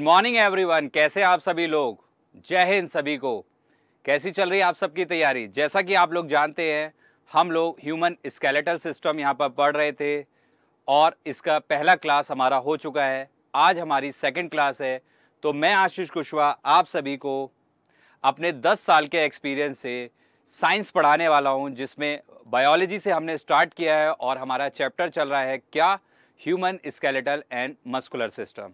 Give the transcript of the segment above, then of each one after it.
Good morning everyone कैसे आप सभी लोग जय हिंद सभी को कैसी चल रही है आप सबकी तैयारी जैसा कि आप लोग जानते हैं हम लोग ह्यूमन स्केलेटल सिस्टम यहाँ पर पढ़ रहे थे और इसका पहला क्लास हमारा हो चुका है आज हमारी सेकंड क्लास है तो मैं आशीष कुशवाहा आप सभी को अपने 10 साल के एक्सपीरियंस से साइंस पढ़ाने वाला हूँ जिसमें बायोलॉजी से हमने स्टार्ट किया है और हमारा चैप्टर चल रहा है क्या human skeletal and muscular system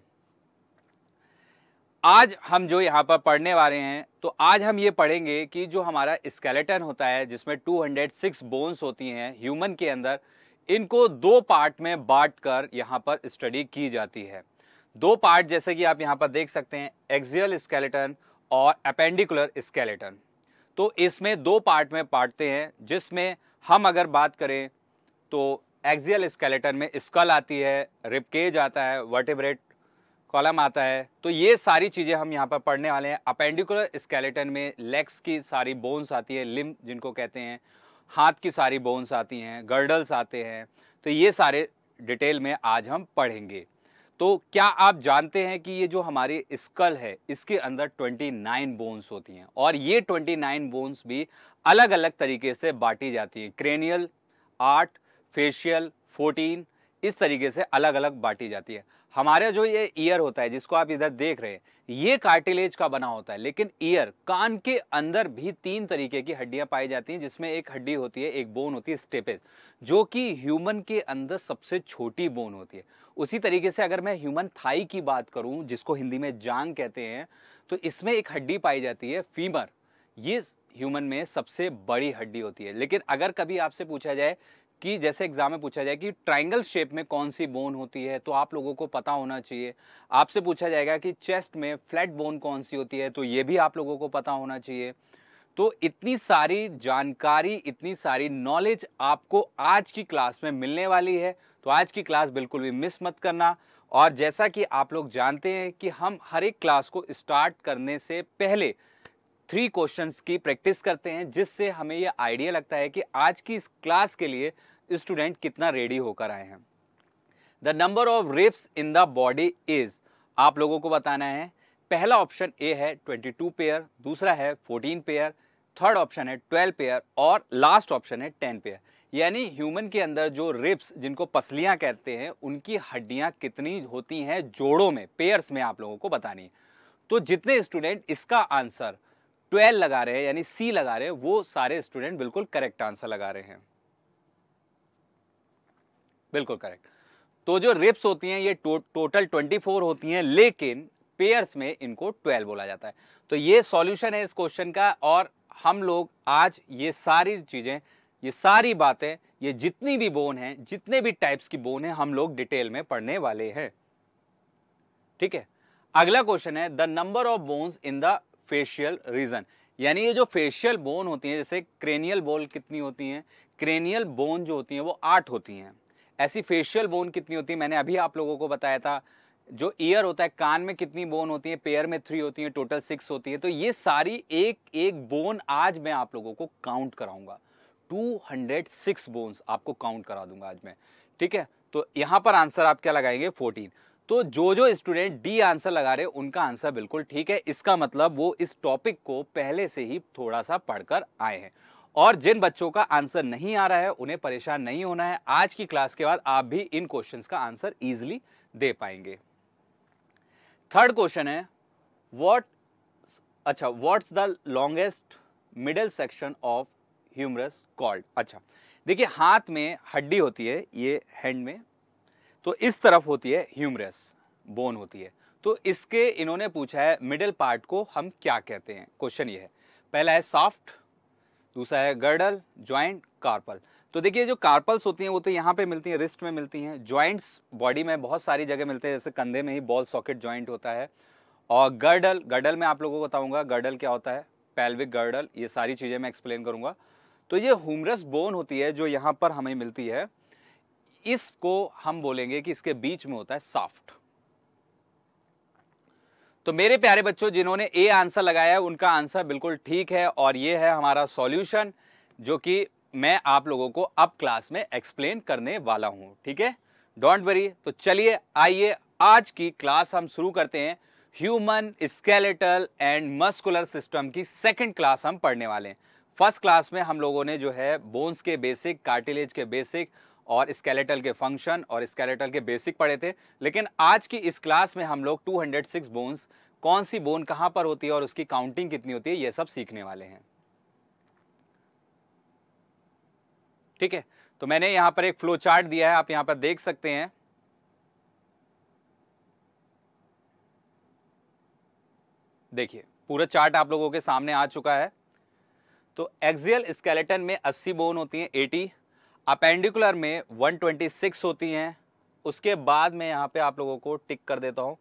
आज हम जो यहाँ पर पढ़ने वाले हैं तो आज हम ये पढ़ेंगे कि जो हमारा स्केलेटन होता है जिसमें 206 बोन्स होती हैं ह्यूमन के अंदर इनको दो पार्ट में बांट कर यहाँ पर स्टडी की जाती है दो पार्ट जैसे कि आप यहाँ पर देख सकते हैं एक्जियल स्केलेटन और अपेंडिकुलर स्केलेटन तो इसमें दो पार्ट में बांटते हैं जिसमें हम अगर बात करें तो एक्जियल स्केलेटन में स्कल आती है रिपकेज आता है वर्टिब्रेट कॉलम आता है तो ये सारी चीज़ें हम यहाँ पर पढ़ने वाले हैं अपेंडिकुलर स्केलेटन में लेग्स की सारी बोन्स आती है लिम जिनको कहते हैं हाथ की सारी बोन्स आती हैं गर्डल्स आते हैं तो ये सारे डिटेल में आज हम पढ़ेंगे तो क्या आप जानते हैं कि ये जो हमारी स्कल है इसके अंदर 29 बोन्स होती हैं और ये 29 बोन्स भी अलग अलग तरीके से बांटी जाती हैं क्रेनियल आर्ट फेशियल 14 इस तरीके से अलग अलग बांटी जाती है हमारा जो ये ईयर होता है जिसको आप इधर देख रहे हैं ये कार्टिलेज का बना होता है लेकिन ईयर कान के अंदर भी तीन तरीके की हड्डियां पाई जाती हैं जिसमें एक हड्डी होती है एक बोन होती है स्टेपेज जो कि ह्यूमन के अंदर सबसे छोटी बोन होती है उसी तरीके से अगर मैं ह्यूमन थाई की बात करूं जिसको हिंदी में जांग कहते हैं तो इसमें एक हड्डी पाई जाती है फीमर ये ह्यूमन में सबसे बड़ी हड्डी होती है लेकिन अगर कभी आपसे पूछा जाए कि जैसे एग्जाम में पूछा जाए कि ट्राइंगल शेप में कौन सी बोन होती है तो आप लोगों को पता होना चाहिए आपसे पूछा जाएगा कि चेस्ट में फ्लैट बोन कौन सी होती है तो ये भी आप लोगों को पता होना चाहिए तो इतनी सारी जानकारी इतनी सारी नॉलेज आपको आज की क्लास में मिलने वाली है तो आज की क्लास बिल्कुल भी मिस मत करना और जैसा कि आप लोग जानते हैं कि हम हर एक क्लास को स्टार्ट करने से पहले थ्री क्वेश्चंस की प्रैक्टिस करते हैं जिससे हमें यह आइडिया लगता है कि आज की इस क्लास के लिए स्टूडेंट कितना रेडी होकर आए हैं the number of ribs in the body is आप लोगों को बताना है पहला ऑप्शन ए है 22 पेयर दूसरा है 14 पेयर थर्ड ऑप्शन है 12 पेयर और लास्ट ऑप्शन है 10 पेयर यानी ह्यूमन के अंदर जो रिप्स जिनको पसलियाँ कहते हैं उनकी हड्डियाँ कितनी होती हैं जोड़ों में पेयर्स में आप लोगों को बतानी है तो जितने स्टूडेंट इसका आंसर ट्वेल्व लगा रहे हैं यानी सी लगा रहे हैं वो सारे स्टूडेंट बिल्कुल करेक्ट आंसर लगा रहे हैं बिल्कुल करेक्ट तो जो रिप्स होती हैं ये टो, टोटल 24 होती हैं लेकिन पेयर्स में इनको 12 बोला जाता है तो ये सॉल्यूशन है इस क्वेश्चन का और हम लोग आज ये सारी चीज़ें ये सारी बातें ये जितनी भी बोन है जितने भी टाइप्स की बोन है हम लोग डिटेल में पढ़ने वाले हैं ठीक है अगला क्वेश्चन है the number of bones in the facial region यानी ये जो फेशियल बोन होती हैं जैसे क्रेनियल बोन कितनी होती हैं क्रेनियल बोन जो होती हैं वो आठ होती हैं ऐसी फेशियल बोन कितनी होती है मैंने अभी आप लोगों को बताया था जो ईयर होता है कान में कितनी बोन होती है पेयर में थ्री होती है टोटल सिक्स होती है तो ये सारी एक एक बोन आज मैं आप लोगों को काउंट कराऊंगा 206 बोन्स आपको काउंट करा दूंगा आज मैं ठीक है तो यहां पर आंसर आप क्या लगाएंगे 14 तो जो जो स्टूडेंट डी आंसर लगा रहे उनका आंसर बिल्कुल ठीक है इसका मतलब वो इस टॉपिक को पहले से ही थोड़ा सा पढ़कर आए हैं और जिन बच्चों का आंसर नहीं आ रहा है उन्हें परेशान नहीं होना है आज की क्लास के बाद आप भी इन क्वेश्चन का आंसर इजिली दे पाएंगे थर्ड क्वेश्चन है वॉट अच्छा what's the longest middle section of humerus called अच्छा देखिए हाथ में हड्डी होती है ये हैंड में तो इस तरफ होती है ह्यूमरस बोन होती है तो इसके इन्होंने पूछा है मिडिल पार्ट को हम क्या कहते हैं क्वेश्चन ये है पहला है सॉफ्ट दूसरा है गर्डल ज्वाइंट कार्पल तो देखिए जो कार्पल्स होती हैं वो तो यहाँ पे मिलती हैं रिस्ट में मिलती हैं ज्वाइंट्स बॉडी में बहुत सारी जगह मिलते हैं जैसे कंधे में ही बॉल सॉकेट ज्वाइंट होता है और गर्डल गर्डल में आप लोगों को बताऊंगा गर्डल क्या होता है पैल्विक गर्डल ये सारी चीज़ें मैं एक्सप्लेन करूँगा तो ये हुमरस बोन होती है जो यहाँ पर हमें मिलती है इसको हम बोलेंगे कि इसके बीच में होता है सॉफ्ट तो मेरे प्यारे बच्चों जिन्होंने ए आंसर लगाया है उनका आंसर बिल्कुल ठीक है और ये है हमारा सॉल्यूशन जो कि मैं आप लोगों को अब क्लास में एक्सप्लेन करने वाला हूं ठीक है डोंट वरी तो चलिए आइए आज की क्लास हम शुरू करते हैं human skeletal and muscular system की सेकंड क्लास हम पढ़ने वाले हैं फर्स्ट क्लास में हम लोगों ने जो है बोन्स के बेसिक कार्टिलेज के बेसिक और स्केलेटल के फंक्शन और स्केलेटल के बेसिक पढ़े थे लेकिन आज की इस क्लास में हम लोग 206 बोन्स कौन सी बोन कहां पर होती है और उसकी काउंटिंग कितनी होती है ये सब सीखने वाले हैं ठीक है तो मैंने यहां पर एक फ्लो चार्ट दिया है आप यहां पर देख सकते हैं देखिए पूरा चार्ट आप लोगों के सामने आ चुका है तो एक्सियल स्केलेटन में 80 बोन होती हैं अपेंडिकुलर में 126 होती हैं उसके बाद में यहाँ पे आप लोगों को टिक कर देता हूँ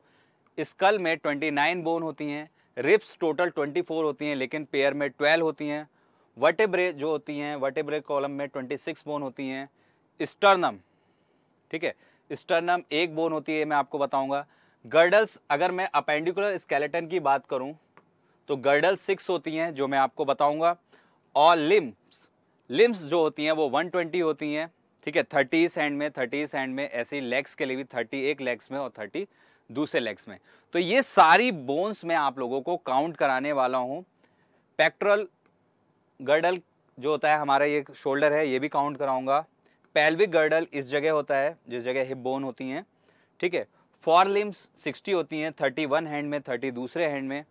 स्कल में 29 बोन होती हैं रिप्स टोटल 24 होती हैं लेकिन पेयर में 12 होती हैं वटेब्रे जो होती हैं वटेब्रे कॉलम में 26 बोन होती हैं स्टर्नम ठीक है स्टर्नम एक बोन होती है मैं आपको बताऊंगा गर्डल्स अगर मैं अपेंडिकुलर स्केलेटन की बात करूं तो गर्डल सिक्स होती हैं जो मैं आपको बताऊंगा और लिम्स लिम्स जो होती हैं वो 120 होती हैं ठीक है थर्टी सेंड में थर्टी सेंड में ऐसे लेग्स के लिए भी थर्टी एक लेग्स में और थर्टी दूसरे लेग्स में तो ये सारी बोन्स में आप लोगों को काउंट कराने वाला हूँ पेक्ट्रल गर्डल जो होता है हमारा ये शोल्डर है ये भी काउंट कराऊंगा पेल्विक गर्डल इस जगह होता है जिस जगह हिप बोन होती हैं ठीक है फॉर लिम्स सिक्सटी होती हैं वन हैंड में थर्टी दूसरे हैंड में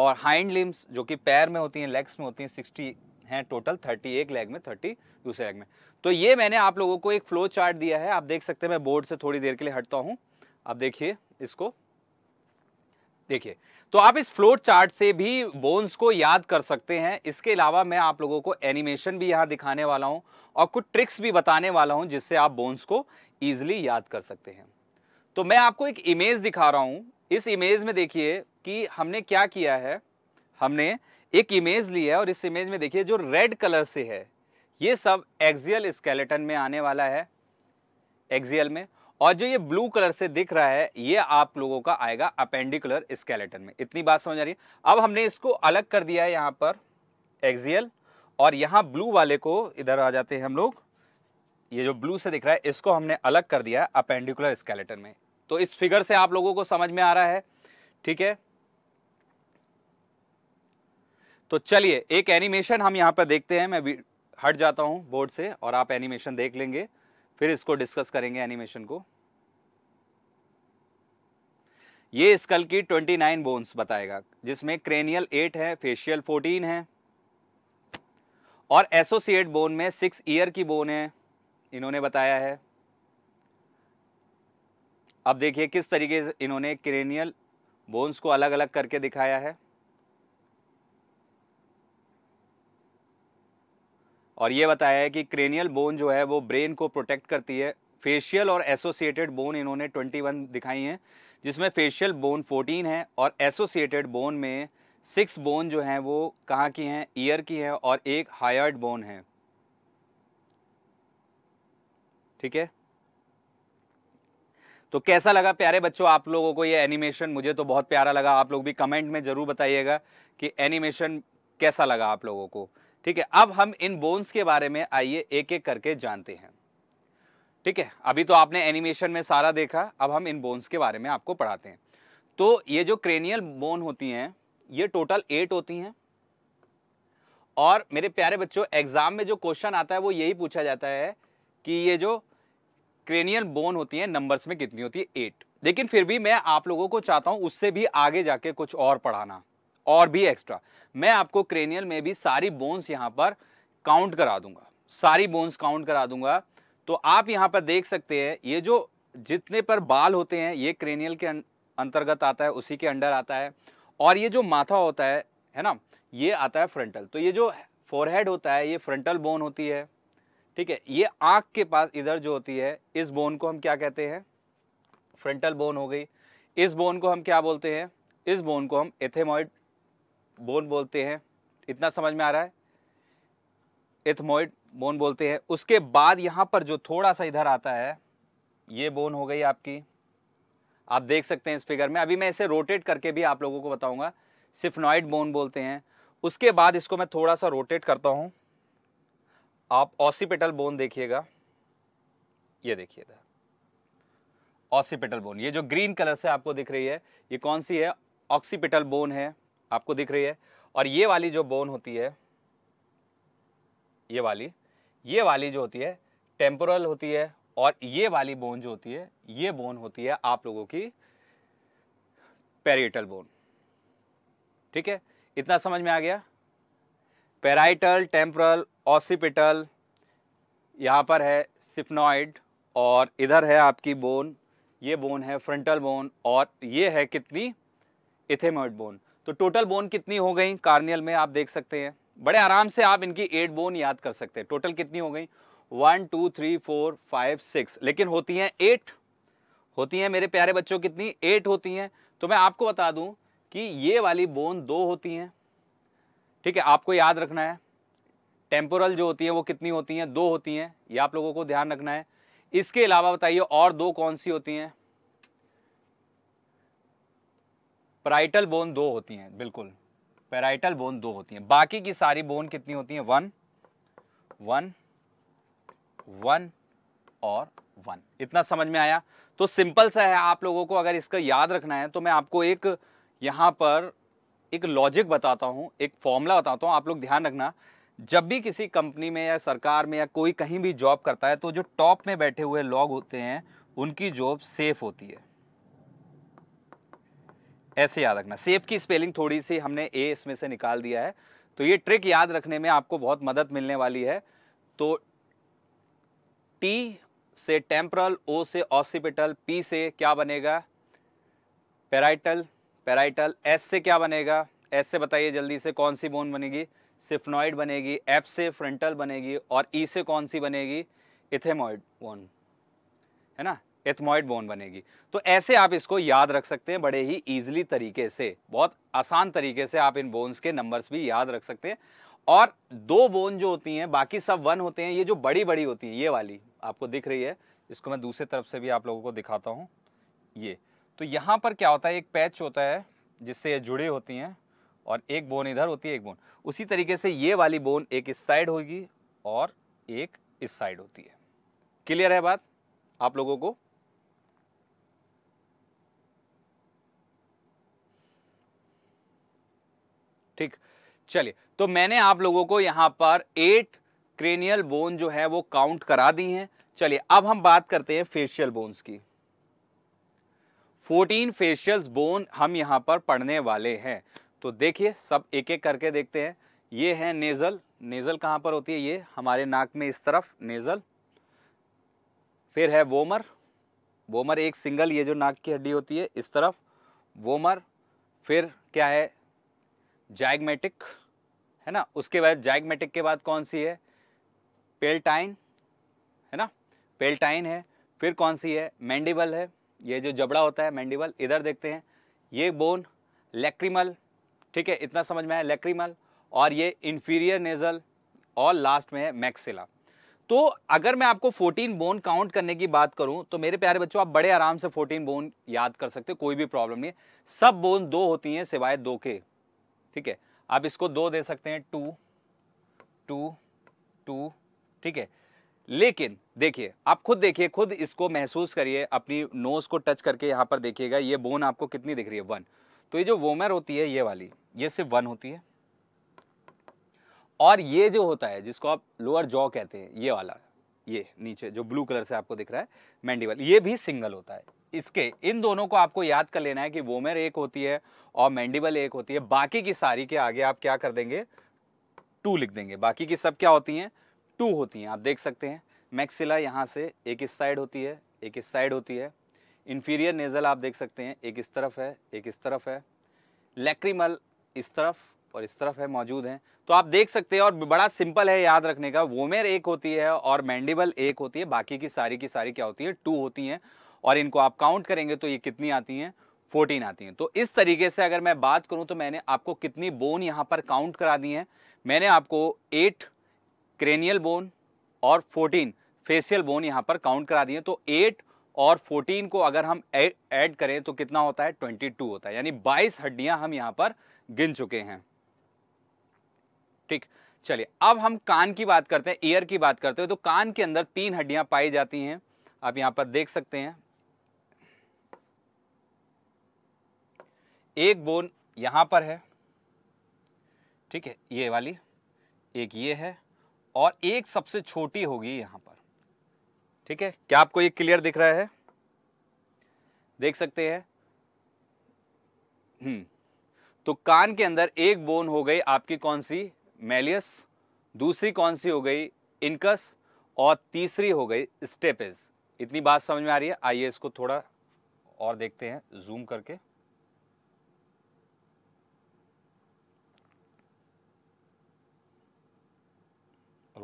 और हाइंड लिम्स जो कि पैर में होती हैं लेग्स में होती हैं सिक्सटी हैं टोटल एक लेग में 30 दूसरे लेग में तो ये मैंने आप लोगों को एक फ्लो चार्ट दिया है आप देख सकते हैं मैं बोर्ड से थोड़ी देर के लिए हटता हूँ आप देखिए इसको देखिए तो आप इस फ्लोट चार्ट से भी बोन्स को याद कर सकते हैं इसके अलावा मैं आप लोगों को एनिमेशन भी यहां दिखाने वाला हूं और कुछ ट्रिक्स भी बताने वाला हूं जिससे आप बोन्स को ईजिली याद कर सकते हैं तो मैं आपको एक इमेज दिखा रहा हूं इस इमेज में देखिए कि हमने क्या किया है हमने एक इमेज ली है और इस इमेज में देखिए जो रेड कलर से है ये सब एक्सियल स्केलेटन में आने वाला है एक्सियल में और जो ये ब्लू कलर से दिख रहा है ये आप लोगों का आएगा अपेंडिकुलर स्केलेटन में इतनी बात समझ आ रही है अब हमने इसको अलग कर दिया है यहाँ पर एक्सियल और यहाँ ब्लू वाले को इधर आ जाते हैं हम लोग ये जो ब्लू से दिख रहा है इसको हमने अलग कर दिया है अपेंडिकुलर स्केलेटन में तो इस फिगर से आप लोगों को समझ में आ रहा है ठीक है तो चलिए एक एनिमेशन हम यहाँ पर देखते हैं मैं हट जाता हूँ बोर्ड से और आप एनिमेशन देख लेंगे फिर इसको डिस्कस करेंगे एनिमेशन को ये स्कल की 29 बोन्स बताएगा जिसमें क्रेनियल 8 है फेशियल 14 है और एसोसिएट बोन में सिक्स ईयर की बोन है इन्होंने बताया है अब देखिए किस तरीके से इन्होंने क्रेनियल बोन्स को अलग अलग करके दिखाया है और ये बताया है कि क्रेनियल बोन जो है वो ब्रेन को प्रोटेक्ट करती है फेशियल और एसोसिएटेड बोन इन्होंने 21 दिखाई हैं जिसमें फेशियल बोन 14 है और एसोसिएटेड बोन में सिक्स बोन जो हैं वो कहाँ की हैं ईयर की हैं और एक हायर्ड बोन है ठीक है तो कैसा लगा प्यारे बच्चों आप लोगों को ये एनिमेशन मुझे तो बहुत प्यारा लगा आप लोग भी कमेंट में ज़रूर बताइएगा कि एनिमेशन कैसा लगा आप लोगों को ठीक है अब हम इन बोन्स के बारे में आइए एक एक करके जानते हैं ठीक है अभी तो आपने एनिमेशन में सारा देखा अब हम इन बोन्स के बारे में आपको पढ़ाते हैं तो ये जो क्रेनियल बोन होती हैं ये टोटल एट होती हैं और मेरे प्यारे बच्चों एग्जाम में जो क्वेश्चन आता है वो यही पूछा जाता है कि ये जो क्रेनियल बोन होती है नंबर्स में कितनी होती है एट लेकिन फिर भी मैं आप लोगों को चाहता हूँ उससे भी आगे जाके कुछ और पढ़ाना और भी एक्स्ट्रा मैं आपको क्रेनियल में भी सारी बोन्स यहाँ पर काउंट करा दूंगा सारी बोन्स काउंट करा दूंगा तो आप यहाँ पर देख सकते हैं ये जो जितने पर बाल होते हैं ये क्रेनियल के अं-, अंतर्गत आता है उसी के अंडर आता है और ये जो माथा होता है है ना ये आता है फ्रंटल तो ये जो फोरहेड होता है ये फ्रंटल बोन होती है ठीक है ये आँख के पास इधर जो होती है इस बोन को हम क्या कहते हैं फ्रंटल बोन हो गई इस बोन को हम क्या बोलते हैं इस बोन को हम एथेमॉइड बोन बोलते हैं इतना समझ में आ रहा है एथमोइड बोन बोलते हैं उसके बाद यहाँ पर जो थोड़ा सा इधर आता है ये बोन हो गई आपकी आप देख सकते हैं इस फिगर में अभी मैं इसे रोटेट करके भी आप लोगों को बताऊंगा सिफनॉइड बोन बोलते हैं उसके बाद इसको मैं थोड़ा सा रोटेट करता हूँ आप ऑसीपेटल बोन देखिएगा ये देखिए ऑसीपेटल बोन ये जो ग्रीन कलर से आपको दिख रही है ये कौन सी है ऑक्सीपिटल बोन है आपको दिख रही है और ये वाली जो बोन होती है ये वाली ये वाली जो होती है टेम्पोरल होती है और ये वाली बोन जो होती है ये बोन होती है आप लोगों की पेरिटल बोन ठीक है इतना समझ में आ गया पेराइटल टेम्पोरल ऑसिपिटल यहाँ पर है सिफनॉइड और इधर है आपकी बोन ये बोन है फ्रंटल बोन और ये है कितनी इथेमोइड बोन तो टोटल बोन कितनी हो गई कार्नियल में आप देख सकते हैं बड़े आराम से आप इनकी एट बोन याद कर सकते हैं टोटल कितनी हो गई one two three four five six लेकिन होती हैं एट होती हैं मेरे प्यारे बच्चों कितनी एट होती हैं तो मैं आपको बता दूं कि ये वाली बोन दो होती हैं ठीक है आपको याद रखना है टेम्पोरल जो होती है वो कितनी होती हैं दो होती हैं ये आप लोगों को ध्यान रखना है इसके अलावा बताइए और दो कौन सी होती हैं पराइटल बोन दो होती हैं बिल्कुल पेराइटल बोन दो होती हैं बाकी की सारी बोन कितनी होती हैं वन वन वन और वन इतना समझ में आया तो सिंपल सा है आप लोगों को अगर इसका याद रखना है तो मैं आपको एक यहाँ पर एक लॉजिक बताता हूँ एक फॉर्मूला बताता हूँ आप लोग ध्यान रखना जब भी किसी कंपनी में या सरकार में या कोई कहीं भी जॉब करता है तो जो टॉप में बैठे हुए लोग होते हैं उनकी जॉब सेफ होती है ऐसे याद रखना सेफ की स्पेलिंग थोड़ी सी हमने ए इसमें से निकाल दिया है तो ये ट्रिक याद रखने में आपको बहुत मदद मिलने वाली है तो टी से टेम्परल ओ से ऑसिपिटल पी से क्या बनेगा पेराइटल पेराइटल एस से क्या बनेगा एस से बताइए जल्दी से कौन सी बोन बनेगी सिफ्नॉइड बनेगी एफ से फ्रंटल बनेगी और ई e से कौन सी बनेगी इथेमॉइड बोन है ना एथमॉइड बोन बनेगी तो ऐसे आप इसको याद रख सकते हैं बड़े ही ईजिली तरीके से बहुत आसान तरीके से आप इन बोन्स के नंबर्स भी याद रख सकते हैं और दो बोन जो होती हैं बाकी सब वन होते हैं ये जो बड़ी बड़ी होती है ये वाली आपको दिख रही है इसको मैं दूसरी तरफ से भी आप लोगों को दिखाता हूँ ये तो यहाँ पर क्या होता है एक पैच होता है जिससे ये जुड़ी होती हैं और एक बोन इधर होती है एक बोन उसी तरीके से ये वाली बोन एक इस साइड होगी और एक इस साइड होती है क्लियर है बात आप लोगों को ठीक चलिए तो मैंने आप लोगों को यहाँ पर एट क्रेनियल बोन जो है वो काउंट करा दी हैं चलिए अब हम बात करते हैं फेशियल बोन्स की 14 फेशियल बोन हम यहाँ पर पढ़ने वाले हैं तो देखिए सब एक एक करके देखते हैं ये है नेज़ल नेज़ल कहाँ पर होती है ये हमारे नाक में इस तरफ नेज़ल फिर है वोमर वोमर एक सिंगल ये जो नाक की हड्डी होती है इस तरफ वोमर फिर क्या है जैगमेटिक है ना उसके बाद जैगमेटिक के बाद कौन सी है पेल्टाइन है ना पेल्टाइन है फिर कौन सी है मैंडिबल है ये जो जबड़ा होता है मैंडिबल इधर देखते हैं ये बोन लेक्रीमल ठीक है इतना समझ में आया लेक्रीमल और ये इन्फीरियर नेजल और लास्ट में है मैक्सिला तो अगर मैं आपको 14 बोन काउंट करने की बात करूं तो मेरे प्यारे बच्चों आप बड़े आराम से 14 बोन याद कर सकते हो कोई भी प्रॉब्लम नहीं है सब बोन दो होती हैं सिवाय दो के ठीक है आप इसको दो दे सकते हैं टू टू टू ठीक है लेकिन देखिए आप खुद देखिए खुद इसको महसूस करिए अपनी नोज को टच करके यहाँ पर देखिएगा ये बोन आपको कितनी दिख रही है वन तो ये जो वोमर होती है ये वाली ये सिर्फ वन होती है और ये जो होता है जिसको आप लोअर जॉ कहते हैं ये वाला ये नीचे जो ब्लू कलर से आपको दिख रहा है मैंडी वाली ये भी सिंगल होता है इसके इन दोनों को आपको याद कर लेना है कि वोमेर एक होती है और मैंडिबल एक होती है बाकी की सारी के आगे आप क्या कर देंगे टू लिख देंगे बाकी की सब क्या होती हैं टू होती हैं आप देख सकते हैं मैक्सिला यहाँ से एक इस साइड होती है एक इस साइड होती है इन्फीरियर नेज़ल आप देख सकते हैं एक इस तरफ है एक इस तरफ है लेक्रीमल इस तरफ और इस तरफ है मौजूद हैं तो आप देख सकते हैं और बड़ा सिंपल है याद रखने का वोमेर एक होती है और मैंडिबल एक होती है बाकी की सारी की सारी क्या होती है टू होती हैं और इनको आप काउंट करेंगे तो ये कितनी आती हैं 14 आती हैं तो इस तरीके से अगर मैं बात करूं तो मैंने आपको कितनी बोन यहाँ पर काउंट करा दी हैं मैंने आपको एट क्रेनियल बोन और 14 फेशियल बोन यहाँ पर काउंट करा दिए तो 8 और 14 को अगर हम ऐड करें तो कितना होता है 22 होता है यानी 22 हड्डियां हम यहां पर गिन चुके हैं ठीक चलिए अब हम कान की बात करते हैं ईयर की बात करते हैं तो कान के अंदर तीन हड्डियां पाई जाती हैं आप यहाँ पर देख सकते हैं एक बोन यहाँ पर है ठीक है ये वाली एक ये है और एक सबसे छोटी होगी यहाँ पर ठीक है क्या आपको ये क्लियर दिख रहा है देख सकते हैं हम्म तो कान के अंदर एक बोन हो गई आपकी कौन सी मेलियस दूसरी कौन सी हो गई इनकस और तीसरी हो गई स्टेपेज इतनी बात समझ में आ रही है आइए इसको थोड़ा और देखते हैं जूम करके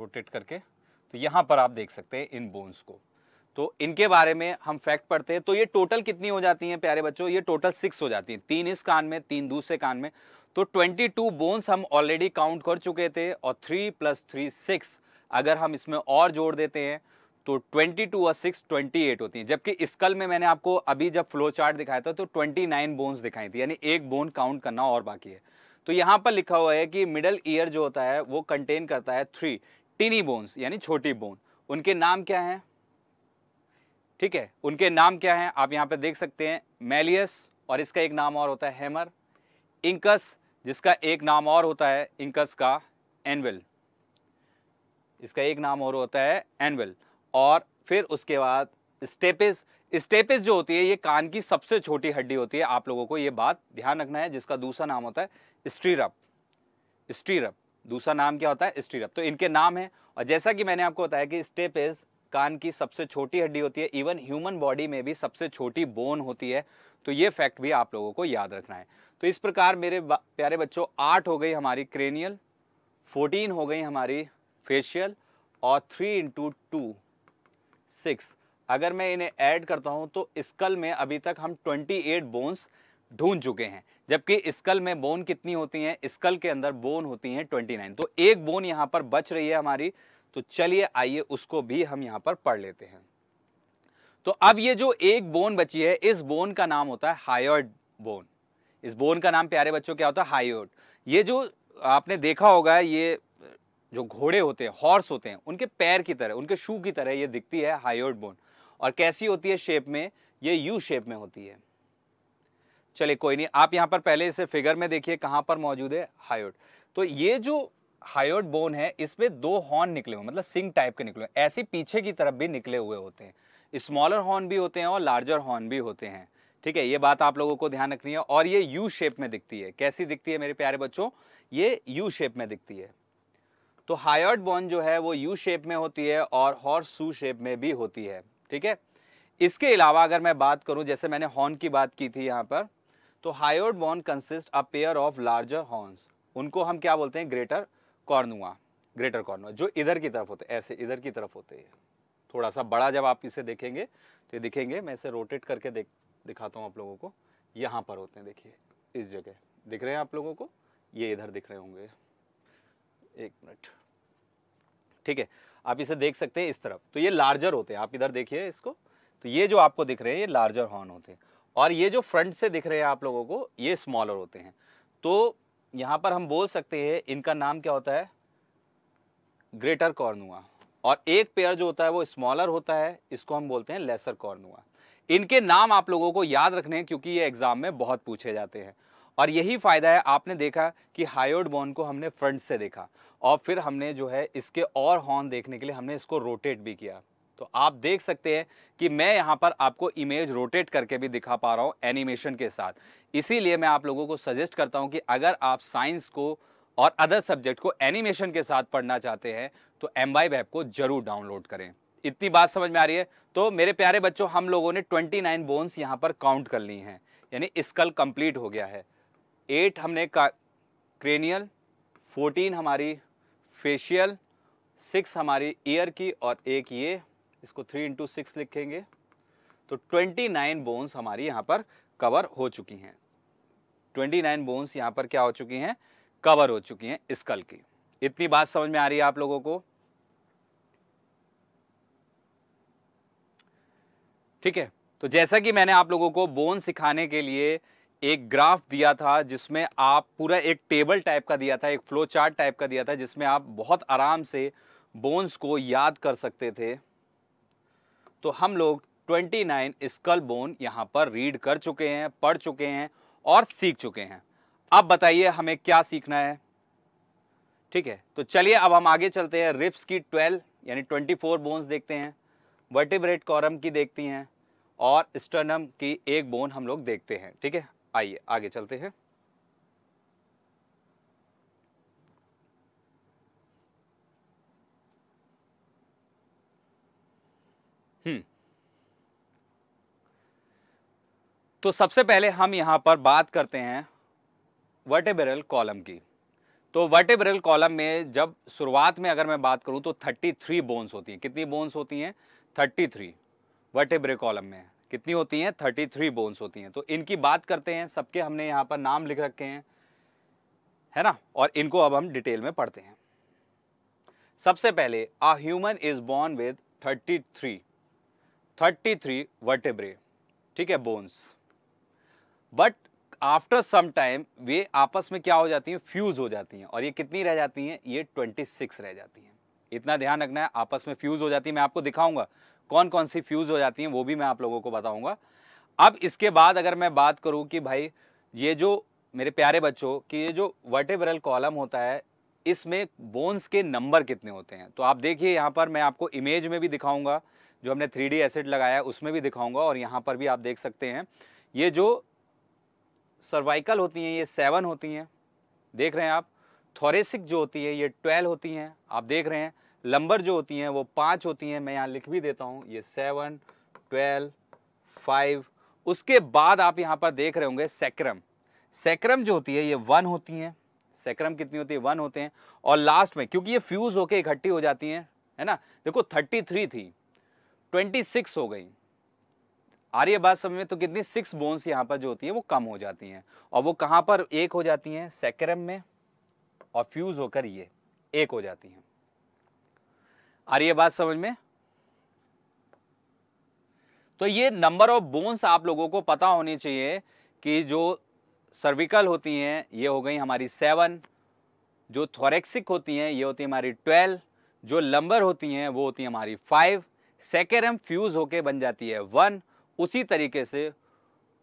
रोटेट करके तो यहाँ पर आप देख सकते हैं इन बोन्स को तो इनके बारे में हम फैक्ट पढ़ते हैं तो ये टोटल कितनी हो जाती हैं प्यारे बच्चों ये टोटल सिक्स हो जाती हैं तीन इस कान में तीन दूसरे कान में तो ट्वेंटी टू बोन्स हम ऑलरेडी काउंट कर चुके थे और थ्री प्लस थ्री सिक्स अगर हम इसमें और जोड़ देते हैं तो 22 और 6 28 होती हैं जबकि स्कल में मैंने आपको अभी जब फ्लो चार्ट दिखाया था तो 29 बोन्स दिखाई थी यानी एक बोन काउंट करना और बाकी है तो यहाँ पर लिखा हुआ है कि मिडल ईयर जो होता है वो कंटेन करता है थ्री टीनी बोन्स यानी छोटी बोन उनके नाम क्या हैं ठीक है उनके नाम क्या हैं आप यहाँ पे देख सकते हैं मेलियस और इसका एक नाम और होता है हैमर इंकस जिसका एक नाम और होता है इंकस का एनविल इसका एक नाम और होता है एनविल और फिर उसके बाद स्टेपिस स्टेपिस जो होती है ये कान की सबसे छोटी हड्डी होती है आप लोगों को ये बात ध्यान रखना है जिसका दूसरा नाम होता है स्ट्रीरप स्ट्रीरप दूसरा नाम क्या होता है स्टीरप तो इनके नाम है और जैसा कि मैंने आपको बताया कि स्टेप इज कान की सबसे छोटी हड्डी होती है इवन ह्यूमन बॉडी में भी सबसे छोटी बोन होती है तो ये फैक्ट भी आप लोगों को याद रखना है तो इस प्रकार मेरे प्यारे बच्चों आठ हो गई हमारी क्रेनियल फोर्टीन हो गई हमारी फेशियल और थ्री इंटू टू सिक्स अगर मैं इन्हें ऐड करता हूँ तो स्कल में अभी तक हम ट्वेंटी एट बोन्स ढूंढ चुके हैं जबकि स्कल में बोन कितनी होती हैं स्कल के अंदर बोन होती हैं नाइन तो एक बोन यहाँ पर बच रही है हमारी तो चलिए आइए उसको भी हम यहाँ पर पढ़ लेते हैं तो अब ये जो एक बोन बची है इस बोन का नाम होता है हायोड बोन इस बोन का नाम प्यारे बच्चों क्या होता है हायोड ये जो आपने देखा होगा ये जो घोड़े होते हैं हॉर्स होते हैं उनके पैर की तरह उनके शू की तरह ये दिखती है हायोड बोन और कैसी होती है शेप में ये यू शेप में होती है चलिए कोई नहीं आप यहाँ पर पहले इसे फिगर में देखिए कहाँ पर मौजूद है हायोड तो ये जो हायोड बोन है इसमें दो हॉर्न निकले हुए मतलब सिंग टाइप के निकले हुए ऐसे पीछे की तरफ भी निकले हुए होते हैं स्मॉलर हॉर्न भी होते हैं और लार्जर हॉर्न भी होते हैं ठीक है ये बात आप लोगों को ध्यान रखनी है और ये यू शेप में दिखती है कैसी दिखती है मेरे प्यारे बच्चों ये यू शेप में दिखती है तो हायर्ड बोन जो है वो यू शेप में होती है और हॉर्स सू शेप में भी होती है ठीक है इसके अलावा अगर मैं बात करूं जैसे मैंने हॉर्न की बात की थी यहाँ पर तो hyoid bone consist a pair of larger horns उनको हम क्या बोलते हैं ग्रेटर कॉर्नुआ ग्रेटर कॉर्नुआ जो इधर की तरफ होते हैं ऐसे इधर की तरफ होते हैं थोड़ा सा बड़ा जब आप इसे देखेंगे तो ये दिखेंगे मैं इसे रोटेट करके देख दिखाता हूँ आप लोगों को यहाँ पर होते हैं देखिए इस जगह दिख रहे हैं आप लोगों को ये इधर दिख रहे होंगे एक मिनट ठीक है आप इसे देख सकते हैं इस तरफ तो ये लार्जर होते हैं आप इधर देखिए इसको तो ये जो आपको दिख रहे हैं ये लार्जर हॉर्न होते हैं और ये जो फ्रंट से दिख रहे हैं आप लोगों को ये स्मॉलर होते हैं तो यहाँ पर हम बोल सकते हैं इनका नाम क्या होता है ग्रेटर कॉर्नुआ और एक पेयर जो होता है वो स्मॉलर होता है इसको हम बोलते हैं लेसर कॉर्नुआ इनके नाम आप लोगों को याद रखने हैं क्योंकि ये एग्जाम में बहुत पूछे जाते हैं और यही फ़ायदा है आपने देखा कि हायोड बॉन को हमने फ्रंट से देखा और फिर हमने जो है इसके और हॉर्न देखने के लिए हमने इसको रोटेट भी किया तो आप देख सकते हैं कि मैं यहाँ पर आपको इमेज रोटेट करके भी दिखा पा रहा हूँ एनिमेशन के साथ इसीलिए मैं आप लोगों को सजेस्ट करता हूँ कि अगर आप साइंस को और अदर सब्जेक्ट को एनिमेशन के साथ पढ़ना चाहते हैं तो एम वाई ऐप को जरूर डाउनलोड करें इतनी बात समझ में आ रही है तो मेरे प्यारे बच्चों हम लोगों ने 29 बोन्स यहाँ पर काउंट कर ली हैं यानी स्कल कंप्लीट हो गया है एट हमने का क्रेनियल फोर्टीन हमारी फेशियल सिक्स हमारी ईयर की और एक ये इसको थ्री इंटू सिक्स लिखेंगे तो ट्वेंटी नाइन बोन्स हमारी यहाँ पर कवर हो चुकी हैं ट्वेंटी नाइन बोन्स यहाँ पर क्या हो चुकी हैं कवर हो चुकी हैं स्कल की इतनी बात समझ में आ रही है आप लोगों को ठीक है तो जैसा कि मैंने आप लोगों को बोन सिखाने के लिए एक ग्राफ दिया था जिसमें आप पूरा एक टेबल टाइप का दिया था एक फ्लो चार्ट टाइप का दिया था जिसमें आप बहुत आराम से बोन्स को याद कर सकते थे तो हम लोग 29 स्कल बोन यहाँ पर रीड कर चुके हैं पढ़ चुके हैं और सीख चुके हैं अब बताइए हमें क्या सीखना है ठीक है तो चलिए अब हम आगे चलते हैं रिप्स की 12 यानी 24 बोन्स देखते हैं वर्टिब्रेट कॉरम की देखती हैं और स्टर्नम की एक बोन हम लोग देखते हैं ठीक है आइए आगे चलते हैं तो सबसे पहले हम यहाँ पर बात करते हैं वर्टेबरल कॉलम की तो वर्टेबरल कॉलम में जब शुरुआत में अगर मैं बात करूँ तो 33 बोन्स होती हैं कितनी बोन्स होती हैं 33 वर्टेब्रे कॉलम में कितनी होती हैं 33 बोन्स होती हैं तो इनकी बात करते हैं सबके हमने यहाँ पर नाम लिख रखे हैं है ना और इनको अब हम डिटेल में पढ़ते हैं सबसे पहले ah human is born with 33 33 vertebrae ठीक है bones but after some time वे आपस में क्या हो जाती हैं फ्यूज़ हो जाती हैं और ये कितनी रह जाती हैं ये 26 रह जाती हैं इतना ध्यान रखना है आपस में फ्यूज़ हो जाती है मैं आपको दिखाऊंगा कौन कौन सी फ्यूज़ हो जाती हैं वो भी मैं आप लोगों को बताऊंगा अब इसके बाद अगर मैं बात करूँ कि भाई ये जो मेरे प्यारे बच्चों की ये जो वर्टेबरल कॉलम होता है इसमें बोन्स के नंबर कितने होते हैं तो आप देखिए यहाँ पर मैं आपको इमेज में भी दिखाऊंगा जो हमने थ्री एसेट लगाया है उसमें भी दिखाऊंगा और यहाँ पर भी आप देख सकते हैं ये जो सर्वाइकल होती हैं ये सेवन होती हैं देख रहे हैं आप थोरेसिक जो होती है ये ट्वेल्व होती हैं आप देख रहे हैं लंबर जो होती हैं वो पाँच होती हैं मैं यहाँ लिख भी देता हूँ ये सेवन ट्वेल्व फाइव उसके बाद आप यहाँ पर देख रहे होंगे सेक्रम सेक्रम जो होती है ये वन होती हैं सेक्रम कितनी होती है वन होते हैं और लास्ट में क्योंकि ये फ्यूज़ होकर इकट्ठी हो जाती हैं है ना देखो थर्टी थ्री थी ट्वेंटी सिक्स हो गई आ रही है बात समझ में तो कितनी सिक्स बोन्स यहाँ पर जो होती है वो कम हो जाती हैं और वो कहाँ पर एक हो जाती हैं सेक्रम में और फ्यूज होकर ये एक हो जाती हैं आ रही है बात समझ में तो ये नंबर ऑफ बोन्स आप लोगों को पता होने चाहिए कि जो सर्विकल होती हैं ये हो गई हमारी सेवन जो थोरेक्सिक होती हैं ये होती है हमारी ट्वेल्व जो लंबर होती हैं वो होती है हमारी फाइव सेकेरम फ्यूज होके बन जाती है वन उसी तरीके से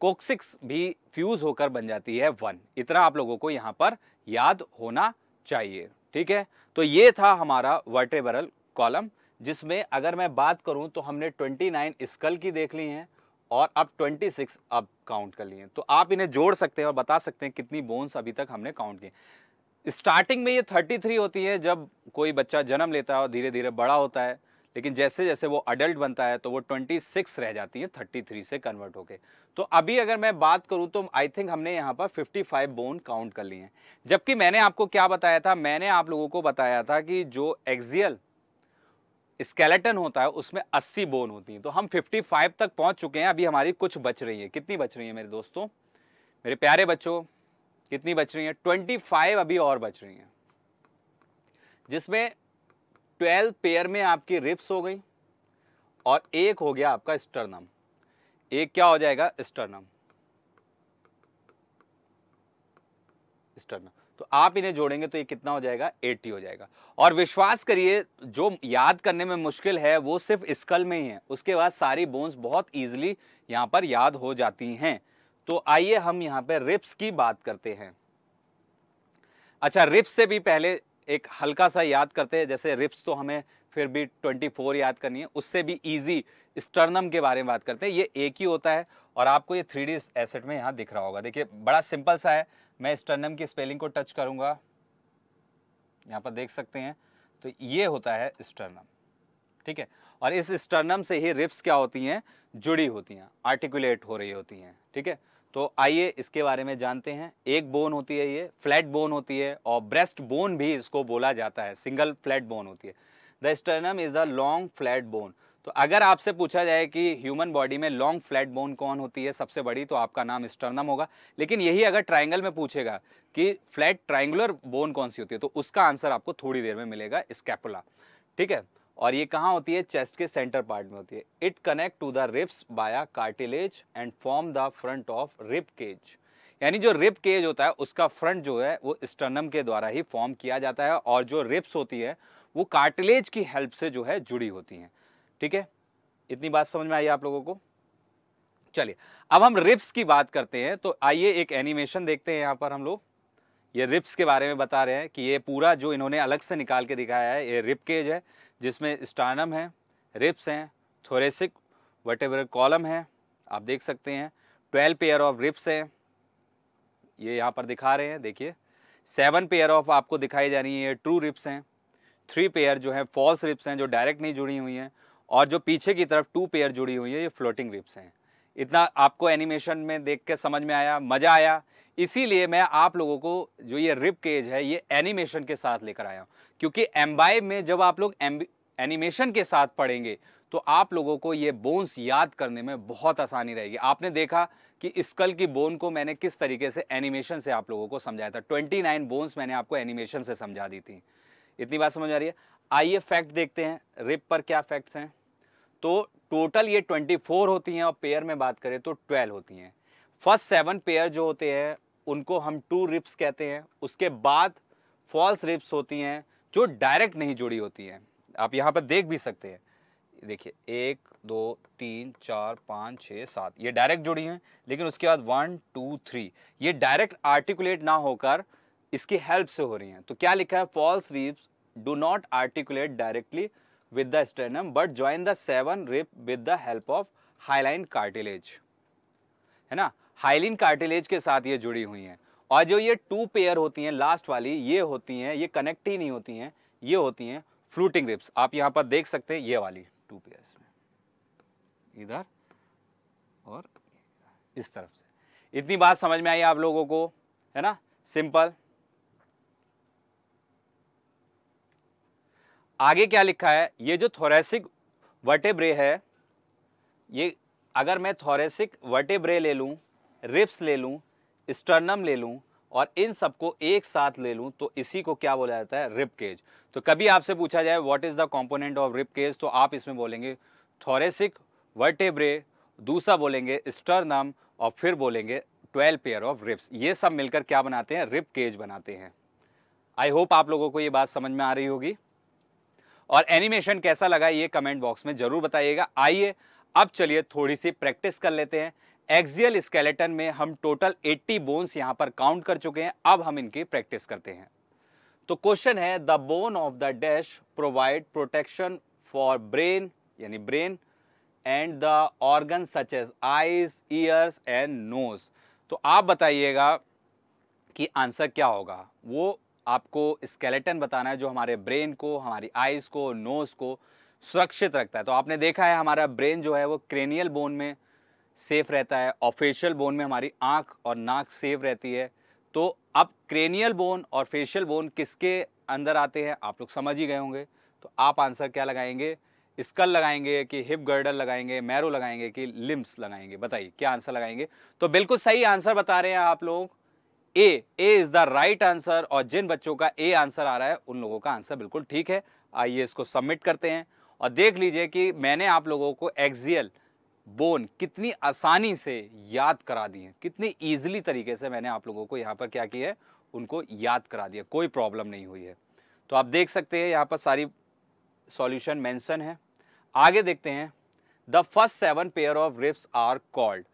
कोक्सिक्स भी फ्यूज़ होकर बन जाती है वन इतना आप लोगों को यहाँ पर याद होना चाहिए ठीक है तो ये था हमारा वर्टेबरल कॉलम जिसमें अगर मैं बात करूँ तो हमने 29 स्कल की देख ली हैं और अब 26 अब काउंट कर लिए तो आप इन्हें जोड़ सकते हैं और बता सकते हैं कितनी बोन्स अभी तक हमने काउंट किए स्टार्टिंग में ये 33 होती है जब कोई बच्चा जन्म लेता है और धीरे धीरे बड़ा होता है लेकिन जैसे जैसे वो अडल्ट बनता है तो वो 26 रह जाती है 33 से कन्वर्ट होके तो अभी अगर मैं बात करूं तो आई थिंक हमने यहाँ पर 55 बोन काउंट कर ली हैं जबकि मैंने आपको क्या बताया था मैंने आप लोगों को बताया था कि जो एक्जियल स्केलेटन होता है उसमें 80 बोन होती हैं तो हम 55 तक पहुंच चुके हैं अभी हमारी कुछ बच रही है कितनी बच रही है मेरे दोस्तों मेरे प्यारे बच्चों कितनी बच रही हैं ट्वेंटी अभी और बच रही हैं जिसमें ट्वेल्थ पेयर में आपकी रिप्स हो गई और एक हो गया आपका स्टर्नम एक क्या हो जाएगा स्टर्नम स्टर्नम तो आप इन्हें जोड़ेंगे तो ये कितना हो जाएगा 80 हो जाएगा और विश्वास करिए जो याद करने में मुश्किल है वो सिर्फ स्कल में ही है उसके बाद सारी बोन्स बहुत ईजिली यहां पर याद हो जाती हैं तो आइए हम यहां पर रिप्स की बात करते हैं अच्छा रिप्स से भी पहले एक हल्का सा याद करते हैं जैसे रिप्स तो हमें फिर भी 24 याद करनी है उससे भी इजी स्टर्नम के बारे में बात करते हैं ये एक ही होता है और आपको ये थ्री एसेट में यहाँ दिख रहा होगा देखिए बड़ा सिंपल सा है मैं स्टर्नम की स्पेलिंग को टच करूँगा यहाँ पर देख सकते हैं तो ये होता है स्टर्नम ठीक है और इस स्टर्नम से ही रिप्स क्या होती हैं जुड़ी होती हैं आर्टिकुलेट हो रही होती हैं ठीक है तो आइए इसके बारे में जानते हैं एक बोन होती है ये फ्लैट बोन होती है और ब्रेस्ट बोन भी इसको बोला जाता है सिंगल फ्लैट बोन होती है the sternum is the long flat bone तो अगर आपसे पूछा जाए कि ह्यूमन बॉडी में लॉन्ग फ्लैट बोन कौन होती है सबसे बड़ी तो आपका नाम स्टर्नम होगा लेकिन यही अगर ट्राइंगल में पूछेगा कि फ्लैट ट्राइंगुलर बोन कौन सी होती है तो उसका आंसर आपको थोड़ी देर में मिलेगा स्कैपुला ठीक है और ये कहाँ होती है चेस्ट के सेंटर पार्ट में होती है it connect to the ribs via cartilage and form the front of rib cage यानी जो रिप केज होता है उसका फ्रंट जो है वो स्टर्नम के द्वारा ही फॉर्म किया जाता है और जो रिप्स होती है वो कार्टिलेज की हेल्प से जो है जुड़ी होती हैं ठीक है थीके? इतनी बात समझ में आई आप लोगों को चलिए अब हम रिप्स की बात करते हैं तो आइए एक एनिमेशन देखते हैं यहाँ पर हम लोग ये रिप्स के बारे में बता रहे हैं कि ये पूरा जो इन्होंने अलग से निकाल के दिखाया है ये रिप केज है जिसमें स्टानम है रिप्स हैं थोरेसिक वट कॉलम है आप देख सकते हैं ट्वेल्व पेयर ऑफ रिप्स हैं ये यहाँ पर दिखा रहे हैं देखिए सेवन पेयर ऑफ आपको दिखाई जा रही है ये ट्रू रिप्स हैं थ्री पेयर जो है फॉल्स रिप्स हैं जो डायरेक्ट नहीं जुड़ी हुई हैं और जो पीछे की तरफ टू पेयर जुड़ी हुई है ये फ्लोटिंग रिप्स हैं इतना आपको एनिमेशन में देख के समझ में आया मज़ा आया इसीलिए मैं आप लोगों को जो ये रिप केज है ये एनिमेशन के साथ लेकर आया हूँ क्योंकि एम्बाइब में जब आप लोग एनिमेशन के साथ पढ़ेंगे तो आप लोगों को ये बोन्स याद करने में बहुत आसानी रहेगी आपने देखा कि स्कल की बोन को मैंने किस तरीके से एनिमेशन से आप लोगों को समझाया था ट्वेंटी नाइन बोन्स मैंने आपको एनिमेशन से समझा दी थी इतनी बात समझ आ रही है आइए फैक्ट देखते हैं रिप पर क्या फैक्ट्स हैं तो टोटल ये ट्वेंटी फोर होती हैं और पेयर में बात करें तो ट्वेल्व होती हैं फर्स्ट सेवन पेयर जो होते हैं उनको हम टू रिप्स कहते हैं उसके बाद फॉल्स रिप्स होती हैं जो डायरेक्ट नहीं जुड़ी होती हैं आप यहाँ पर देख भी सकते हैं देखिए एक दो तीन चार पाँच छः सात ये डायरेक्ट जुड़ी हैं लेकिन उसके बाद वन टू थ्री ये डायरेक्ट आर्टिकुलेट ना होकर इसकी हेल्प से हो रही हैं तो क्या लिखा है false ribs do not articulate directly with the sternum but join the seven rib with the help of hyaline cartilage है ना हाइलिन कार्टिलेज के साथ ये जुड़ी हुई हैं और जो ये टू पेयर होती हैं लास्ट वाली ये होती हैं ये कनेक्ट ही नहीं होती हैं ये होती हैं फ्लूटिंग रिप्स आप यहाँ पर देख सकते हैं ये वाली टू पेयर्स में इधर और इस तरफ से इतनी बात समझ में आई आप लोगों को है ना सिंपल आगे क्या लिखा है ये जो थोरेसिक वर्टेब्रे है ये अगर मैं थोरेसिक वर्टेब्रे ले लूं रिप्स ले लूं स्टर्नम ले लूं और इन सबको एक साथ ले लूँ तो इसी को क्या बोला जाता है रिप केज तो कभी आपसे पूछा जाए what is the component of rib cage तो आप इसमें बोलेंगे थोरेसिक वर्टेब्रे दूसरा बोलेंगे स्टर्नम और फिर बोलेंगे ट्वेल्व पेयर ऑफ रिप्स ये सब मिलकर क्या बनाते हैं रिप केज बनाते हैं आई होप आप लोगों को ये बात समझ में आ रही होगी और एनिमेशन कैसा लगा ये कमेंट बॉक्स में ज़रूर बताइएगा आइए अब चलिए थोड़ी सी प्रैक्टिस कर लेते हैं एक्सियल स्केलेटन में हम टोटल 80 बोन्स यहां पर काउंट कर चुके हैं अब हम इनकी प्रैक्टिस करते हैं तो क्वेश्चन है the bone of the dash provide protection for brain यानी brain and the organ such as eyes ears and nose तो आप बताइएगा कि आंसर क्या होगा वो आपको स्केलेटन बताना है जो हमारे ब्रेन को हमारी आइज़ को नोज़ को सुरक्षित रखता है तो आपने देखा है हमारा ब्रेन जो है वो क्रेनियल बोन में सेफ रहता है और फेशियल बोन में हमारी आँख और नाक सेफ रहती है तो अब क्रेनियल बोन और फेशियल बोन किसके अंदर आते हैं आप लोग समझ ही गए होंगे तो आप आंसर क्या लगाएंगे स्कल लगाएंगे कि हिप गर्डल लगाएंगे मैरो लगाएंगे कि लिम्स लगाएंगे बताइए क्या आंसर लगाएंगे तो बिल्कुल सही आंसर बता रहे हैं आप लोग A A is the right answer और जिन बच्चों का ए आंसर आ रहा है उन लोगों का आंसर बिल्कुल ठीक है आइए इसको सबमिट करते हैं और देख लीजिए कि मैंने आप लोगों को एक्जियल बोन कितनी आसानी से याद करा दी है कितनी ईजिली तरीके से मैंने आप लोगों को यहाँ पर क्या किया है उनको याद करा दिया कोई प्रॉब्लम नहीं हुई है तो आप देख सकते हैं यहाँ पर सारी सॉल्यूशन मेंशन है आगे देखते हैं the first seven pair of ribs are called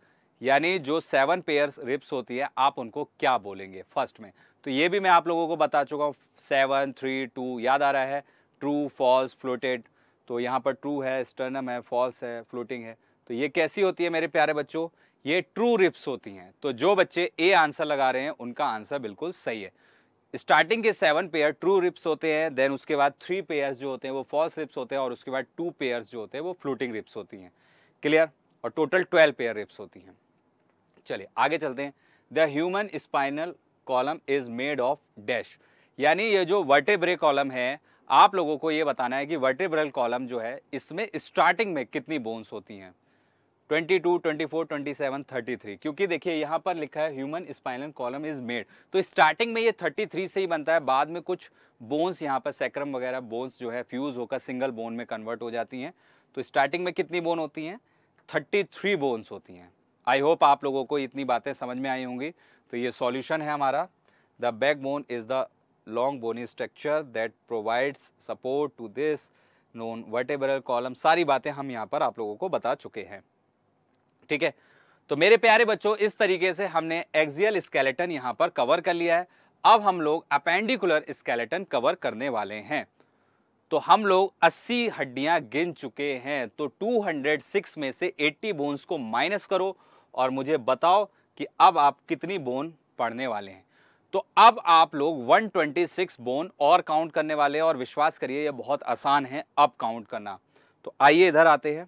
यानी जो सेवन पेयर रिप्स होती है आप उनको क्या बोलेंगे फर्स्ट में तो ये भी मैं आप लोगों को बता चुका हूँ सेवन थ्री टू याद आ रहा है ट्रू फॉल्स फ्लोटेड तो यहाँ पर ट्रू है स्टर्नम है फॉल्स है फ्लोटिंग है तो ये कैसी होती है मेरे प्यारे बच्चों ये ट्रू रिप्स होती हैं तो जो बच्चे ए आंसर लगा रहे हैं उनका आंसर बिल्कुल सही है स्टार्टिंग के सेवन पेयर ट्रू रिप्स होते हैं देन उसके बाद थ्री पेयर्स जो होते हैं वो फॉल्स रिप्स होते हैं और उसके बाद टू पेयर्स जो होते हैं वो फ्लोटिंग रिप्स होती हैं क्लियर और टोटल ट्वेल्व पेयर रिप्स होती हैं चलिए आगे चलते हैं the human spinal column is made of dash यानी ये जो वर्टेब्रे कॉलम है आप लोगों को ये बताना है कि वर्टेब्रल कॉलम जो है इसमें स्टार्टिंग में कितनी बोन्स होती हैं twenty twenty two four twenty seven thirty three क्योंकि देखिए यहाँ पर लिखा है human spinal column is made तो स्टार्टिंग में ये थर्टी थ्री से ही बनता है बाद में कुछ बोन्स यहाँ पर सेक्रम वगैरह बोन्स जो है फ्यूज़ होकर सिंगल बोन में कन्वर्ट हो जाती हैं तो स्टार्टिंग में कितनी बोन होती हैं थर्टी थ्री बोन्स होती हैं आई होप आप लोगों को इतनी बातें समझ में आई होंगी तो ये सॉल्यूशन है हमारा the backbone is the long bony structure that provides support to this known vertebral column सारी बातें हम यहाँ पर आप लोगों को बता चुके हैं ठीक है तो मेरे प्यारे बच्चों इस तरीके से हमने एक्सियल स्केलेटन यहां पर कवर कर लिया है अब हम लोग अपेंडिकुलर स्केलेटन कवर करने वाले हैं तो हम लोग 80 हड्डियां गिन चुके हैं तो 206 में से 80 बोन्स को माइनस करो और मुझे बताओ कि अब आप कितनी बोन पढ़ने वाले हैं तो अब आप लोग 126 बोन और काउंट करने वाले हैं और विश्वास करिए यह बहुत आसान है अब काउंट करना तो आइए इधर आते हैं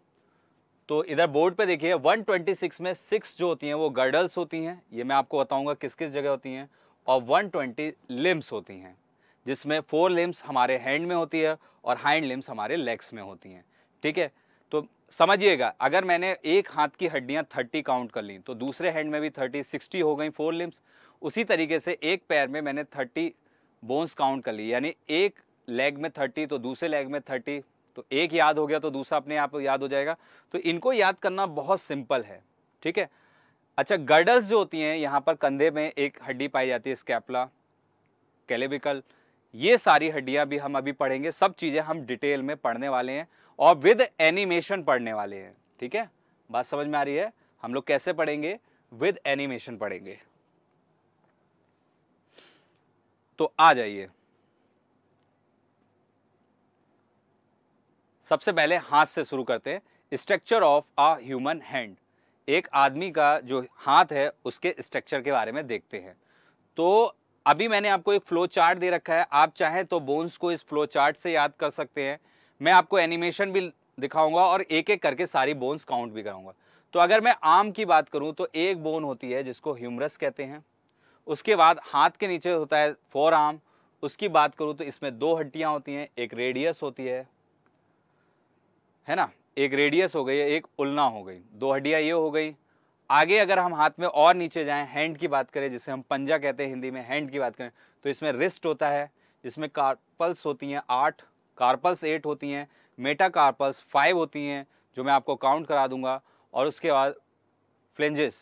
तो इधर बोर्ड पे देखिए 126 में सिक्स जो होती हैं वो गर्डल्स होती हैं ये मैं आपको बताऊंगा किस किस जगह होती हैं और 120 लिम्स होती हैं जिसमें फोर लिम्स हमारे हैंड में होती है और हैंड लिम्स हमारे लेग्स में होती हैं ठीक है तो समझिएगा अगर मैंने एक हाथ की हड्डियाँ थर्टी काउंट कर ली तो दूसरे हैंड में भी थर्टी सिक्सटी हो गई फोर लिम्स उसी तरीके से एक पैर में मैंने थर्टी बोन्स काउंट कर ली यानी एक लेग में थर्टी तो दूसरे लेग में थर्टी तो एक याद हो गया तो दूसरा अपने आप याद हो जाएगा तो इनको याद करना बहुत सिंपल है ठीक है अच्छा गर्डल्स जो होती हैं यहाँ पर कंधे में एक हड्डी पाई जाती है स्कैपला कैलेबिकल ये सारी हड्डियाँ भी हम अभी पढ़ेंगे सब चीज़ें हम डिटेल में पढ़ने वाले हैं और विद एनिमेशन पढ़ने वाले हैं ठीक है बात समझ में आ रही है हम लोग कैसे पढ़ेंगे विद एनिमेशन पढ़ेंगे तो आ जाइए सबसे पहले हाथ से शुरू करते हैं structure of a human hand एक आदमी का जो हाथ है उसके स्ट्रक्चर के बारे में देखते हैं तो अभी मैंने आपको एक फ्लो चार्ट दे रखा है आप चाहें तो बोन्स को इस फ्लो चार्ट से याद कर सकते हैं मैं आपको एनिमेशन भी दिखाऊंगा और एक एक करके सारी बोन्स काउंट भी कराऊंगा तो अगर मैं आम की बात करूं तो एक बोन होती है जिसको ह्यूमरस कहते हैं उसके बाद हाथ के नीचे होता है फोर आर्म उसकी बात करूं तो इसमें दो हड्डियां होती हैं एक रेडियस होती है है ना एक रेडियस हो गई एक उलना हो गई दो हड्डियाँ ये हो गई आगे अगर हम हाथ में और नीचे जाएं हैंड की बात करें जिसे हम पंजा कहते हैं हिंदी में हैंड की बात करें तो इसमें रिस्ट होता है इसमें कार्पल्स होती हैं आठ कार्पल्स एट होती हैं मेटा कार्पल्स फाइव होती हैं जो मैं आपको काउंट करा दूंगा और उसके बाद फ्लेंजेस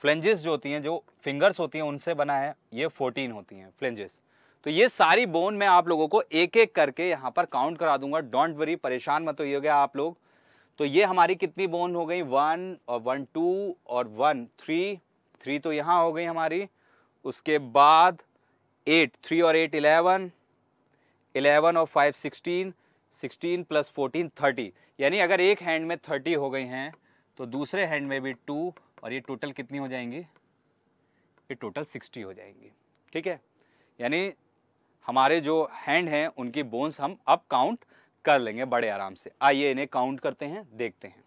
फ्लेंजेस जो होती हैं जो फिंगर्स होती हैं उनसे बना है ये फोर्टीन होती हैं फ्लेंजेस तो ये सारी बोन मैं आप लोगों को एक एक करके यहाँ पर काउंट करा दूंगा डोंट वरी परेशान मत होइएगा आप लोग तो ये हमारी कितनी बोन हो गई वन और वन टू और वन थ्री थ्री तो यहाँ हो गई हमारी उसके बाद एट थ्री और एट इलेवन इलेवन और five sixteen sixteen plus fourteen thirty यानी अगर एक हैंड में थर्टी हो गई हैं तो दूसरे हैंड में भी टू और ये टोटल कितनी हो जाएंगी ये टोटल सिक्सटी हो जाएंगी ठीक है यानी हमारे जो हैंड हैं उनकी बोन्स हम अब काउंट कर लेंगे बड़े आराम से आइए इन्हें काउंट करते हैं देखते हैं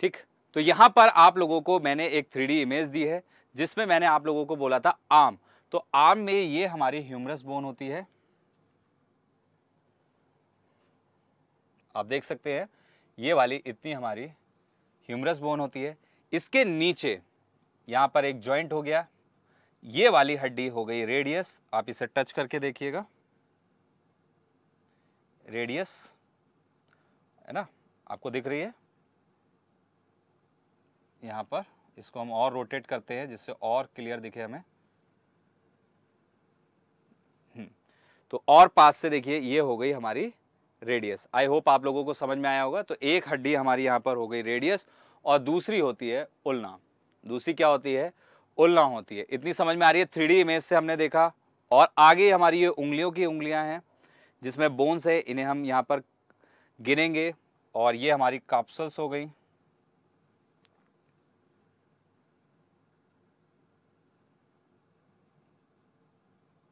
ठीक तो यहां पर आप लोगों को मैंने एक थ्री इमेज दी है जिसमें मैंने आप लोगों को बोला था आम तो आम में ये हमारी ह्यूमरस बोन होती है आप देख सकते हैं ये वाली इतनी हमारी ह्यूमरस बोन होती है इसके नीचे यहाँ पर एक ज्वाइंट हो गया ये वाली हड्डी हो गई रेडियस आप इसे टच करके देखिएगा रेडियस है ना आपको दिख रही है यहाँ पर इसको हम और रोटेट करते हैं जिससे और क्लियर दिखे हमें हम्म, तो और पास से देखिए ये हो गई हमारी रेडियस आई होप आप लोगों को समझ में आया होगा तो एक हड्डी हमारी यहाँ पर हो गई रेडियस और दूसरी होती है उल्ना दूसरी क्या होती है उलना होती है इतनी समझ में आ रही है थ्री इमेज से हमने देखा और आगे हमारी ये उंगलियों की उंगलियां हैं जिसमें बोन्स है इन्हें हम यहाँ पर गिनेंगे और ये हमारी काप्सल्स हो गई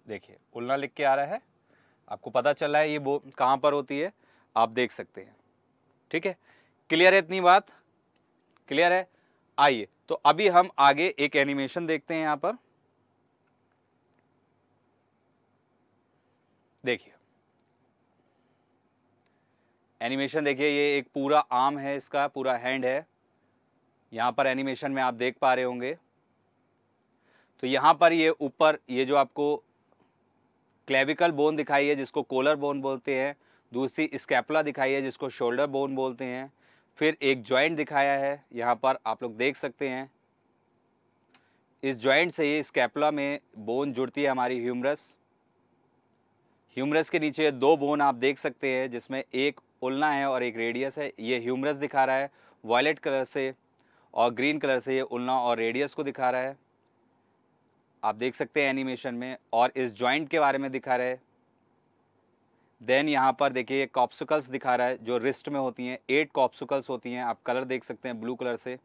देखिए उलना लिख के आ रहा है आपको पता चल रहा है ये बोन कहाँ पर होती है आप देख सकते हैं ठीक है क्लियर है इतनी बात क्लियर है आइए तो अभी हम आगे एक एनिमेशन देखते हैं यहां पर देखिए एनिमेशन देखिए ये एक पूरा आर्म है इसका पूरा हैंड है यहां पर एनिमेशन में आप देख पा रहे होंगे तो यहां पर ये ऊपर ये जो आपको क्लेविकल बोन दिखाई है जिसको कोलर बोन बोलते हैं दूसरी स्केपला दिखाई है जिसको शोल्डर बोन बोलते हैं फिर एक जॉइंट दिखाया है यहाँ पर आप लोग देख सकते हैं इस जॉइंट से ही स्कैपुला में बोन जुड़ती है हमारी ह्यूमरस ह्यूमरस के नीचे दो बोन आप देख सकते हैं जिसमें एक उल्ना है और एक रेडियस है ये ह्यूमरस दिखा रहा है वॉयलेट कलर से और ग्रीन कलर से ये उल्ना और रेडियस को दिखा रहा है आप देख सकते हैं एनिमेशन में और इस जॉइंट के बारे में दिखा रहा है देन यहाँ पर देखिए कॉप्सिकल्स दिखा रहा है जो रिस्ट में होती हैं एट कॉप्सिकल्स होती हैं आप कलर देख सकते हैं ब्लू कलर से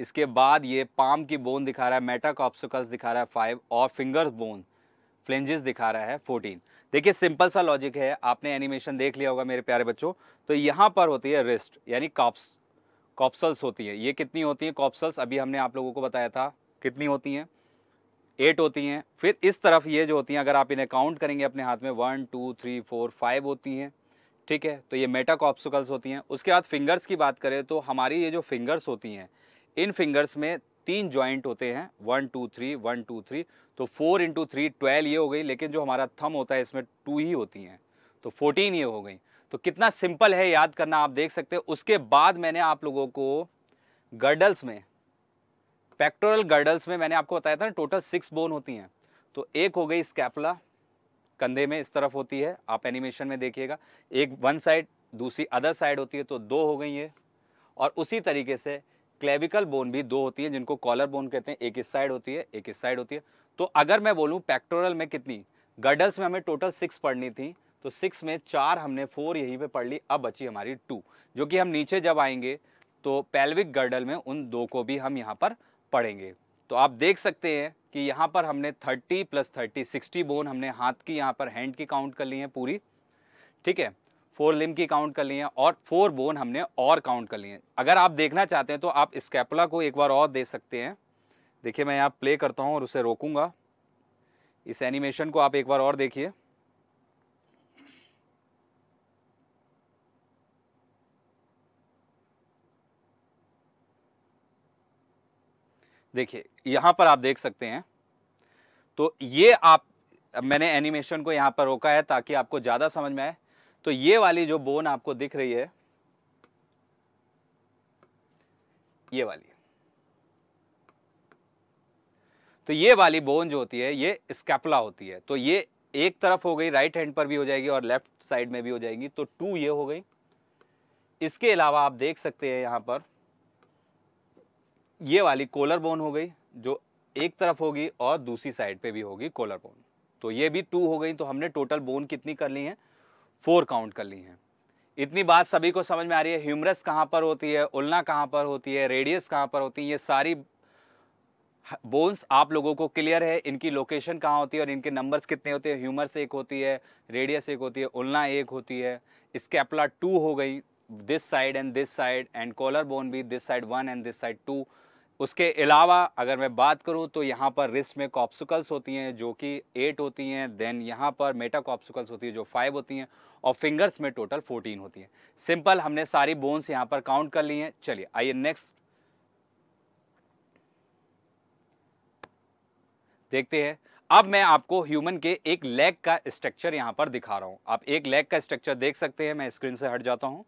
इसके बाद ये पाम की बोन दिखा रहा है मेटा कॉप्सिकल्स दिखा रहा है फाइव और फिंगर्स बोन फ्लेंजेस दिखा रहा है फोर्टीन देखिए सिंपल सा लॉजिक है आपने एनिमेशन देख लिया होगा मेरे प्यारे बच्चों तो यहाँ पर होती है रिस्ट यानी कॉप्स कॉप्सल्स होती है ये कितनी होती हैं कॉप्सल्स अभी हमने आप लोगों को बताया था कितनी होती हैं एट होती हैं फिर इस तरफ ये जो होती हैं अगर आप इन्हें काउंट करेंगे अपने हाथ में one two three four five होती हैं ठीक है तो ये मेटा ऑप्सिकल्स होती हैं उसके बाद फिंगर्स की बात करें तो हमारी ये जो फिंगर्स होती हैं इन फिंगर्स में तीन जॉइंट होते हैं one two three one two three तो फोर इंटू थ्री ट्वेल्व ये हो गई लेकिन जो हमारा थम होता है इसमें टू ही होती हैं तो फोर्टीन ये हो गई तो कितना सिंपल है याद करना आप देख सकते हैं उसके बाद मैंने आप लोगों को गर्डल्स में पेक्टोरल गर्डल्स में मैंने आपको बताया था ना टोटल सिक्स बोन होती हैं तो एक हो गई स्कैपला कंधे में इस तरफ होती है आप एनिमेशन में देखिएगा एक वन साइड दूसरी अदर साइड होती है तो दो हो गई है और उसी तरीके से क्लेविकल बोन भी दो होती है जिनको कॉलर बोन कहते हैं एक इस साइड होती है एक इस साइड होती है तो अगर मैं बोलूँ पैक्टोरल में कितनी गर्डल्स में हमें टोटल सिक्स पढ़नी थी तो सिक्स में चार हमने फोर यहीं पे पढ़ ली अब बची हमारी टू जो कि हम नीचे जब आएंगे तो पेल्विक गर्डल में उन दो को भी हम यहाँ पर पड़ेंगे तो आप देख सकते हैं कि यहाँ पर हमने 30 प्लस 30 60 बोन हमने हाथ की यहाँ पर हैंड की काउंट कर ली है पूरी ठीक है फोर लिम की काउंट कर ली है और फोर बोन हमने और काउंट कर ली है अगर आप देखना चाहते हैं तो आप स्केपला को एक बार और दे सकते हैं देखिए मैं यहाँ प्ले करता हूँ और उसे रोकूंगा इस एनिमेशन को आप एक बार और देखिए देखिए यहां पर आप देख सकते हैं तो ये आप मैंने एनिमेशन को यहां पर रोका है ताकि आपको ज़्यादा समझ में आए तो ये वाली जो बोन आपको दिख रही है ये वाली तो ये वाली बोन जो होती है ये स्कैपला होती है तो ये एक तरफ हो गई राइट हैंड पर भी हो जाएगी और लेफ्ट साइड में भी हो जाएगी तो टू ये हो गई इसके अलावा आप देख सकते हैं यहां पर ये वाली कोलर बोन हो गई जो एक तरफ होगी और दूसरी साइड पे भी होगी कोलर बोन तो ये भी टू हो गई तो हमने टोटल बोन कितनी कर ली है फोर काउंट कर ली है इतनी बात सभी को समझ में आ रही है ह्यूमरस कहाँ पर होती है उलना कहाँ पर होती है रेडियस कहाँ पर होती है ये सारी बोन्स आप लोगों को क्लियर है इनकी लोकेशन कहाँ होती है और इनके नंबर्स कितने होते हैं ह्यूमरस एक होती है रेडियस एक होती है उलना एक होती है स्केपला टू हो गई this side and this side and collar bone भी this side one and this side two उसके अलावा अगर मैं बात करूं तो यहाँ पर रिस्ट में कॉप्सुकल्स होती हैं जो कि एट होती हैं देन यहाँ पर मेटा कॉप्सुकल्स होती है जो फाइव होती हैं और फिंगर्स में टोटल फोर्टीन होती हैं सिंपल हमने सारी बोन्स यहाँ पर काउंट कर ली हैं चलिए आइए नेक्स्ट देखते हैं अब मैं आपको ह्यूमन के एक लेग का स्ट्रक्चर यहाँ पर दिखा रहा हूँ आप एक लेग का स्ट्रक्चर देख सकते हैं मैं स्क्रीन से हट जाता हूँ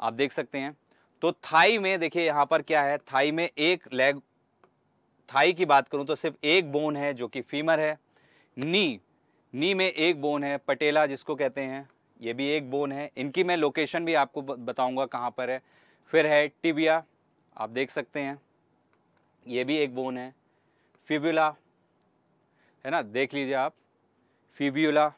आप देख सकते हैं तो थाई में देखिए यहाँ पर क्या है थाई में एक लेग थाई की बात करूँ तो सिर्फ एक बोन है जो कि फीमर है नी नी में एक बोन है पटेला जिसको कहते हैं ये भी एक बोन है इनकी मैं लोकेशन भी आपको बताऊँगा कहाँ पर है फिर है टिबिया आप देख सकते हैं ये भी एक बोन है फिब्यूला है ना देख लीजिए आप फिब्यूला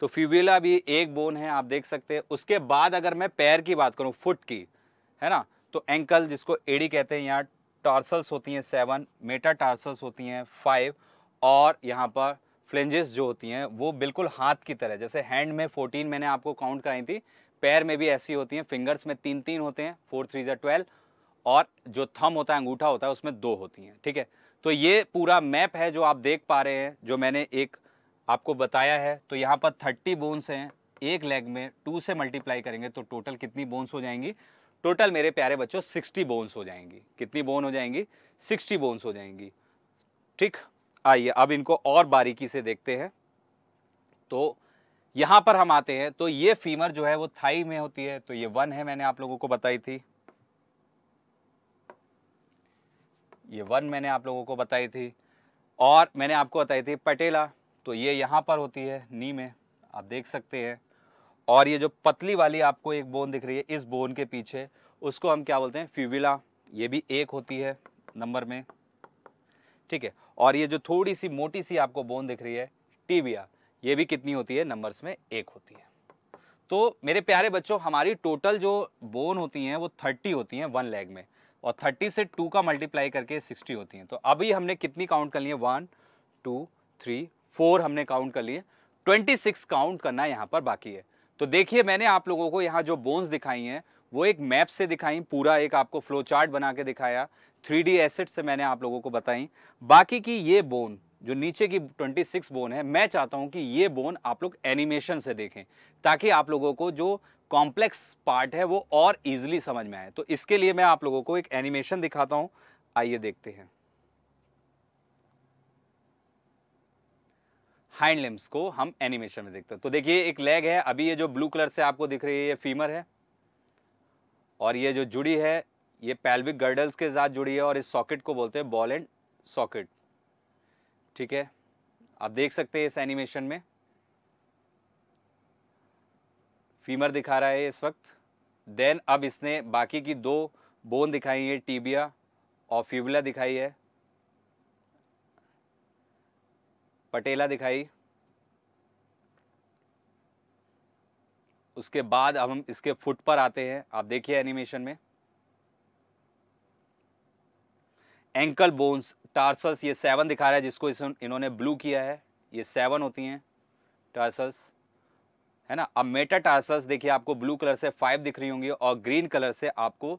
तो फिब्यूला भी एक बोन है आप देख सकते हैं उसके बाद अगर मैं पैर की बात करूँ फुट की है ना तो एंकल जिसको एडी कहते हैं यहाँ टार्सल्स होती हैं सेवन मेटा टार्सल्स होती हैं फाइव और यहाँ पर फ्लेंजेस जो होती हैं वो बिल्कुल हाथ की तरह जैसे हैंड में फोर्टीन मैंने आपको काउंट कराई थी पैर में भी ऐसी होती हैं फिंगर्स में तीन तीन होते हैं फोर थ्री ज़ा ट्वेल्व और जो थम होता है अंगूठा होता है उसमें दो होती हैं ठीक है तो ये पूरा मैप है जो आप देख पा रहे हैं जो मैंने एक आपको बताया है तो यहाँ पर थर्टी बोन्स हैं एक लेग में टू से मल्टीप्लाई करेंगे तो टोटल कितनी बोन्स हो जाएंगी टोटल मेरे प्यारे बच्चों सिक्सटी बोन्स हो जाएंगी कितनी बोन हो जाएंगी सिक्सटी बोन्स हो जाएंगी ठीक आइए अब इनको और बारीकी से देखते हैं तो यहाँ पर हम आते हैं तो ये फीमर जो है वो थाई में होती है तो ये वन है मैंने आप लोगों को बताई थी ये वन मैंने आप लोगों को बताई थी और मैंने आपको बताई थी पटेला तो ये यहाँ पर होती है नी में आप देख सकते हैं और ये जो पतली वाली आपको एक बोन दिख रही है इस बोन के पीछे उसको हम क्या बोलते हैं फ्यूबिला ये भी एक होती है नंबर में ठीक है और ये जो थोड़ी सी मोटी सी आपको बोन दिख रही है टीबिया ये भी कितनी होती है नंबर्स में एक होती है तो मेरे प्यारे बच्चों हमारी टोटल जो बोन होती हैं वो थर्टी होती हैं वन लेग में और थर्टी से टू का मल्टीप्लाई करके सिक्सटी होती हैं तो अभी हमने कितनी काउंट कर ली है वन टू थ्री फोर हमने काउंट कर लिए ट्वेंटी सिक्स काउंट करना यहाँ पर बाकी है तो देखिए मैंने आप लोगों को यहाँ जो बोन्स दिखाई हैं वो एक मैप से दिखाई पूरा एक आपको फ्लो चार्ट बना के दिखाया थ्री डी एसेट से मैंने आप लोगों को बताई बाकी की ये बोन जो नीचे की 26 बोन है मैं चाहता हूँ कि ये बोन आप लोग एनिमेशन से देखें ताकि आप लोगों को जो कॉम्प्लेक्स पार्ट है वो और इजिली समझ में आए तो इसके लिए मैं आप लोगों को एक एनिमेशन दिखाता हूँ आइए देखते हैं हाइंड लिम्स को हम एनिमेशन में देखते हैं तो देखिए एक लेग है अभी ये जो ब्लू कलर से आपको दिख रही है ये फीमर है और ये जो जुड़ी है ये पैल्विक गर्डल्स के साथ जुड़ी है और इस सॉकेट को बोलते हैं बॉल एंड सॉकेट ठीक है आप देख सकते हैं इस एनिमेशन में फीमर दिखा रहा है इस वक्त देन अब इसने बाकी की दो बोन दिखाई है टीबिया और फ्यूबला दिखाई है पटेला दिखाई उसके बाद अब हम इसके फुट पर आते हैं आप देखिए एनिमेशन में एंकल बोन्स टार्सस ये सेवन दिखा रहा है जिसको इस इन्होंने ब्लू किया है ये सेवन होती हैं टार्सस है ना अब मेटा टार्सस देखिए आपको ब्लू कलर से फाइव दिख रही होंगी और ग्रीन कलर से आपको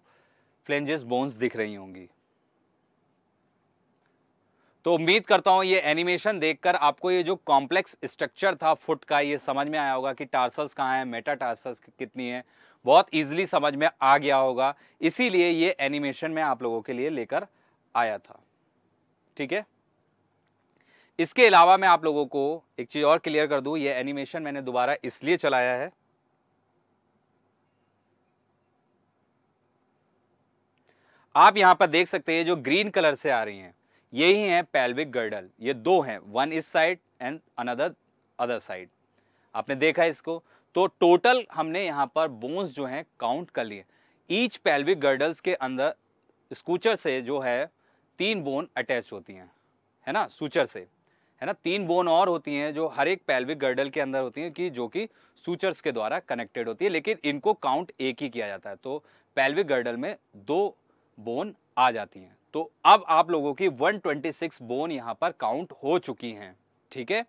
फ्लेंजेस बोन्स दिख रही होंगी तो उम्मीद करता हूँ ये एनिमेशन देखकर आपको ये जो कॉम्प्लेक्स स्ट्रक्चर था फुट का ये समझ में आया होगा कि टार्सल्स कहाँ है मेटा टार्सल्स कितनी है बहुत ईजिली समझ में आ गया होगा इसीलिए ये एनिमेशन में आप लोगों के लिए लेकर आया था ठीक है इसके अलावा मैं आप लोगों को एक चीज़ और क्लियर कर दूं ये एनिमेशन मैंने दोबारा इसलिए चलाया है आप यहां पर देख सकते हैं जो ग्रीन कलर से आ रही हैं ये ही है पैल्विक गर्डल ये दो हैं वन इस side and another other side आपने देखा इसको तो टोटल हमने यहाँ पर बोन्स जो हैं काउंट कर लिए ईच पैल्विक गर्डल्स के अंदर स्कूचर से जो है तीन बोन अटैच होती हैं है ना सूचर से है ना तीन बोन और होती हैं जो हर एक पैल्विक गर्डल के अंदर होती हैं कि जो कि सूचर्स के द्वारा कनेक्टेड होती है लेकिन इनको काउंट एक ही किया जाता है तो पैल्विक गर्डल में दो बोन आ जाती हैं तो अब आप लोगों की 126 बोन यहां पर काउंट हो चुकी हैं ठीक है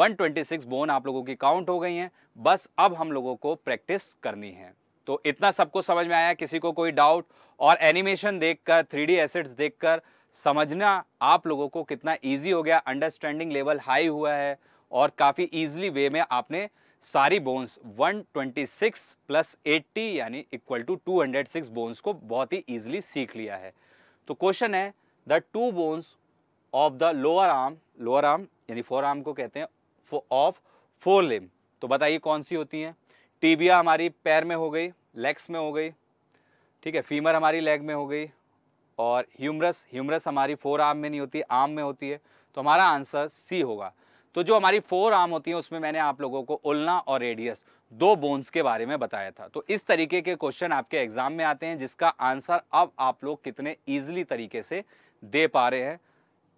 126 बोन आप लोगों की काउंट हो गई हैं बस अब हम लोगों को प्रैक्टिस करनी है तो इतना सबको समझ में आया किसी को कोई डाउट और एनिमेशन देखकर थ्री डी एसेट्स देखकर समझना आप लोगों को कितना ईजी हो गया अंडरस्टैंडिंग लेवल हाई हुआ है और काफ़ी ईजिली वे में आपने सारी बोन्स 126 प्लस 80 यानी इक्वल टू 206 बोन्स को बहुत ही इजीली सीख लिया है तो क्वेश्चन है the two bones of the lower arm lower arm यानी फोर आर्म को कहते हैं ऑफ फोर लिम तो बताइए कौन सी होती हैं टीबिया हमारी पैर में हो गई लेग्स में हो गई ठीक है फीमर हमारी लेग में हो गई और ह्यूमरस ह्यूमरस हमारी फोर आर्म में नहीं होती आर्म में होती है तो हमारा आंसर सी होगा तो जो हमारी फोर आर्म होती है उसमें मैंने आप लोगों को उल्ना और रेडियस दो बोन्स के बारे में बताया था तो इस तरीके के क्वेश्चन आपके एग्जाम में आते हैं जिसका आंसर अब आप लोग कितने ईजिली तरीके से दे पा रहे हैं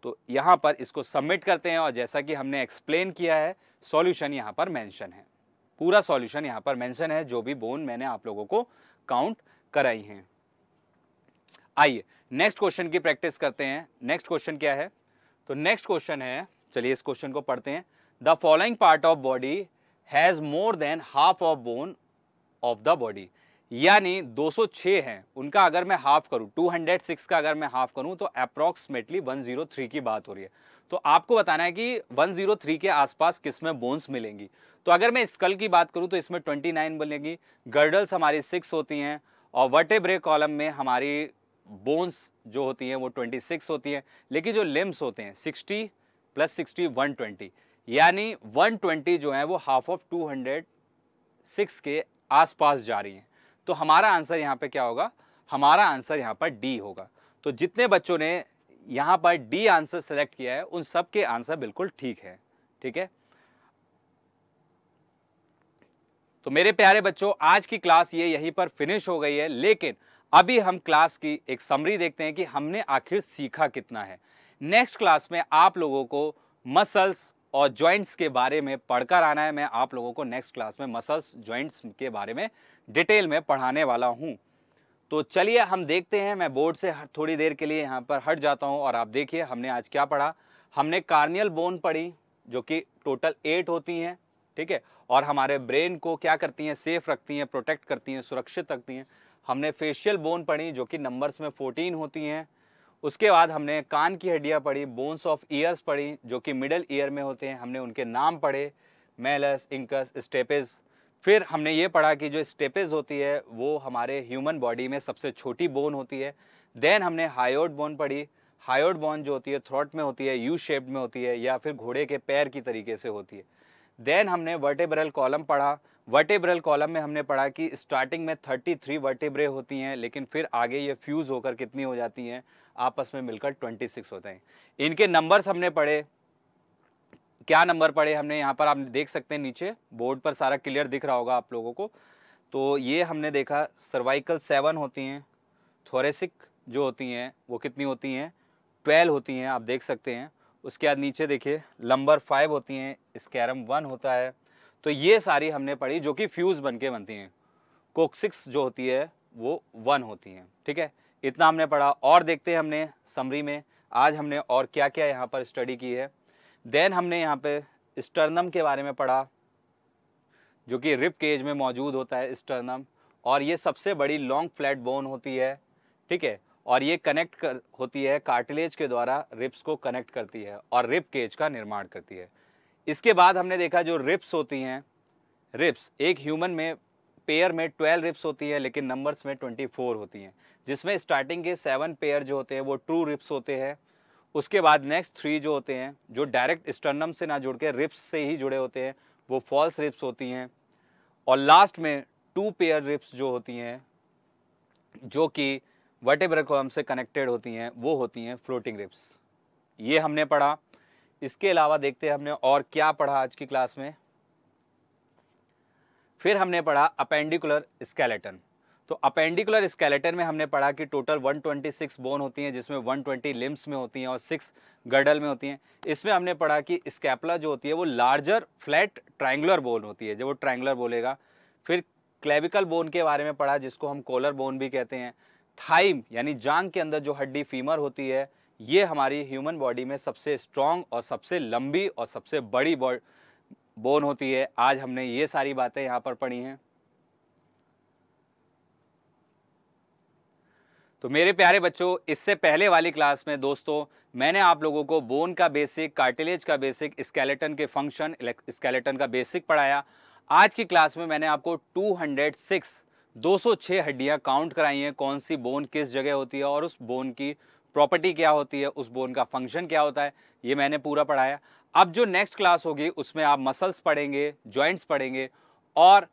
तो यहाँ पर इसको सबमिट करते हैं और जैसा कि हमने एक्सप्लेन किया है सॉल्यूशन यहाँ पर मेंशन है पूरा सॉल्यूशन यहाँ पर मेंशन है जो भी बोन मैंने आप लोगों को काउंट कराई हैं आइए नेक्स्ट क्वेश्चन की प्रैक्टिस करते हैं नेक्स्ट क्वेश्चन क्या है तो नेक्स्ट क्वेश्चन है चलिए इस क्वेश्चन को पढ़ते हैं the following part of body has more than half of bone of the body यानी 206 हैं उनका अगर मैं हाफ करूं 206 का अगर मैं हाफ करूं तो अप्रॉक्सीमेटली 103 की बात हो रही है तो आपको बताना है कि 103 के आसपास किस में बोन्स मिलेंगी तो अगर मैं स्कल की बात करूं तो इसमें 29 मिलेंगी गर्डल्स हमारी सिक्स होती हैं और वर्टेब्रे कॉलम में हमारी बोन्स जो होती हैं वो 26 होती हैं लेकिन जो लिम्स होते हैं 60 प्लस सिक्सटी वन ट्वेंटी यानी वन ट्वेंटी जो है वो half of two hundred six के आसपास जा रही हैं तो हमारा आंसर यहाँ पे क्या होगा हमारा आंसर यहाँ पर डी होगा तो जितने बच्चों ने यहाँ पर डी आंसर सेलेक्ट किया है उन सब के आंसर बिल्कुल ठीक है ठीक है तो मेरे प्यारे बच्चों आज की क्लास ये यहीं पर फिनिश हो गई है लेकिन अभी हम क्लास की एक समरी देखते हैं कि हमने आखिर सीखा कितना है नेक्स्ट क्लास में आप लोगों को मसल्स और जॉइंट्स के बारे में पढ़कर आना है मैं आप लोगों को नेक्स्ट क्लास में मसल्स जॉइंट्स के बारे में डिटेल में पढ़ाने वाला हूँ तो चलिए हम देखते हैं मैं बोर्ड से थोड़ी देर के लिए यहाँ पर हट जाता हूँ और आप देखिए हमने आज क्या पढ़ा हमने कार्नियल बोन पढ़ी जो कि टोटल एट होती हैं ठीक है और हमारे ब्रेन को क्या करती हैं सेफ रखती हैं प्रोटेक्ट करती हैं सुरक्षित रखती हैं हमने फेशियल बोन पढ़ी जो कि नंबर्स में 14 होती हैं उसके बाद हमने कान की हड्डियाँ पढ़ी बोन्स ऑफ ईयर्स पढ़ी जो कि मिडल ईयर में होते हैं हमने उनके नाम पढ़े मेलस इंकस स्टेपेज फिर हमने ये पढ़ा कि जो स्टेपेज होती है वो हमारे ह्यूमन बॉडी में सबसे छोटी बोन होती है देन हमने हायोड बोन पढ़ी हायोड बोन जो होती है थ्रोट में होती है यू शेप में होती है या फिर घोड़े के पैर की तरीके से होती है देन हमने वर्टेब्रल कॉलम पढ़ा वर्टेब्रल कॉलम में हमने पढ़ा कि स्टार्टिंग में 33 वर्टेब्रे होती हैं लेकिन फिर आगे ये फ्यूज़ होकर कितनी हो जाती हैं आपस में मिलकर 26 होते हैं इनके नंबर्स हमने पढ़े क्या नंबर पढ़े हमने यहाँ पर आप देख सकते हैं नीचे बोर्ड पर सारा क्लियर दिख रहा होगा आप लोगों को तो ये हमने देखा सर्वाइकल सेवन होती हैं थोरेसिक जो होती हैं वो कितनी होती हैं ट्वेल्व होती हैं आप देख सकते हैं उसके बाद नीचे देखिए लंबर फाइव होती हैं स्कैरम वन होता है तो ये सारी हमने पढ़ी जो कि फ्यूज़ बन के बनती हैं कोक्सिक्स जो होती है वो वन होती हैं ठीक है थीके? इतना हमने पढ़ा और देखते हैं हमने समरी में आज हमने और क्या क्या यहाँ पर स्टडी की है देन हमने यहाँ पे स्टर्नम के बारे में पढ़ा जो कि रिप केज में मौजूद होता है स्टर्नम और ये सबसे बड़ी लॉन्ग फ्लैट बोन होती है ठीक है और ये कनेक्ट कर होती है कार्टिलेज के द्वारा रिप्स को कनेक्ट करती है और रिप केज का निर्माण करती है इसके बाद हमने देखा जो रिप्स होती हैं रिप्स एक ह्यूमन में पेयर में 12 रिप्स होती है लेकिन नंबर्स में 24 होती हैं जिसमें स्टार्टिंग के सेवन पेयर जो होते हैं वो ट्रू रिप्स होते हैं उसके बाद नेक्स्ट थ्री जो होते हैं जो डायरेक्ट स्टर्नम से ना जुड़ के रिप्स से ही जुड़े होते हैं वो फॉल्स रिप्स होती हैं और लास्ट में टू पेयर रिप्स जो होती हैं जो कि वर्टेब्रा से कनेक्टेड होती हैं वो होती हैं फ्लोटिंग रिप्स ये हमने पढ़ा इसके अलावा देखते हैं हमने और क्या पढ़ा आज की क्लास में फिर हमने पढ़ा अपेंडिकुलर स्केलेटन तो अपेंडिकुलर स्केलेटन में हमने पढ़ा कि टोटल 126 बोन होती हैं जिसमें 120 लिम्स में होती हैं और सिक्स गर्डल में होती हैं इसमें हमने पढ़ा कि स्कैपला जो होती है वो लार्जर फ्लैट ट्राइंगुलर बोन होती है जब वो ट्राइंगुलर बोलेगा फिर क्लेविकल बोन के बारे में पढ़ा जिसको हम कोलर बोन भी कहते हैं थाइम यानी जांग के अंदर जो हड्डी फीमर होती है ये हमारी ह्यूमन बॉडी में सबसे स्ट्रांग और सबसे लंबी और सबसे बड़ी बोन होती है आज हमने ये सारी बातें यहाँ पर पढ़ी हैं तो मेरे प्यारे बच्चों इससे पहले वाली क्लास में दोस्तों मैंने आप लोगों को बोन का बेसिक कार्टिलेज का बेसिक स्केलेटन के फंक्शन स्केलेटन का बेसिक पढ़ाया आज की क्लास में मैंने आपको 206 दो हड्डियां काउंट कराई हैं कौन सी बोन किस जगह होती है और उस बोन की प्रॉपर्टी क्या होती है उस बोन का फंक्शन क्या होता है ये मैंने पूरा पढ़ाया अब जो नेक्स्ट क्लास होगी उसमें आप मसल्स पढ़ेंगे जॉइंट्स पढ़ेंगे और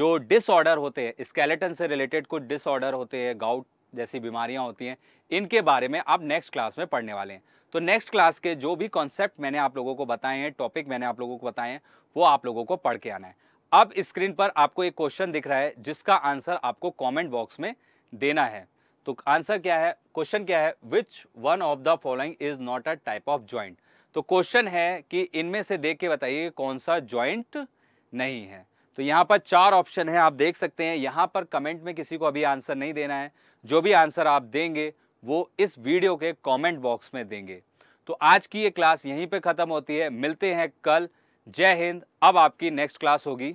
जो डिसऑर्डर होते हैं स्केलेटन से रिलेटेड कुछ डिसऑर्डर होते हैं गाउट जैसी बीमारियां होती हैं इनके बारे में आप नेक्स्ट क्लास में पढ़ने वाले हैं तो नेक्स्ट क्लास के जो भी कॉन्सेप्ट मैंने आप लोगों को बताए हैं टॉपिक मैंने आप लोगों को बताए हैं वो आप लोगों को पढ़ के आना है अब स्क्रीन पर आपको एक क्वेश्चन दिख रहा है जिसका आंसर आपको कॉमेंट बॉक्स में देना है तो आंसर क्या है क्वेश्चन क्या है which one of the following is not a type of joint तो क्वेश्चन है कि इनमें से देख के बताइए कौन सा ज्वाइंट नहीं है तो यहाँ पर चार ऑप्शन है आप देख सकते हैं यहाँ पर कमेंट में किसी को अभी आंसर नहीं देना है जो भी आंसर आप देंगे वो इस वीडियो के कमेंट बॉक्स में देंगे तो आज की ये क्लास यहीं पे ख़त्म होती है मिलते हैं कल जय हिंद अब आपकी नेक्स्ट क्लास होगी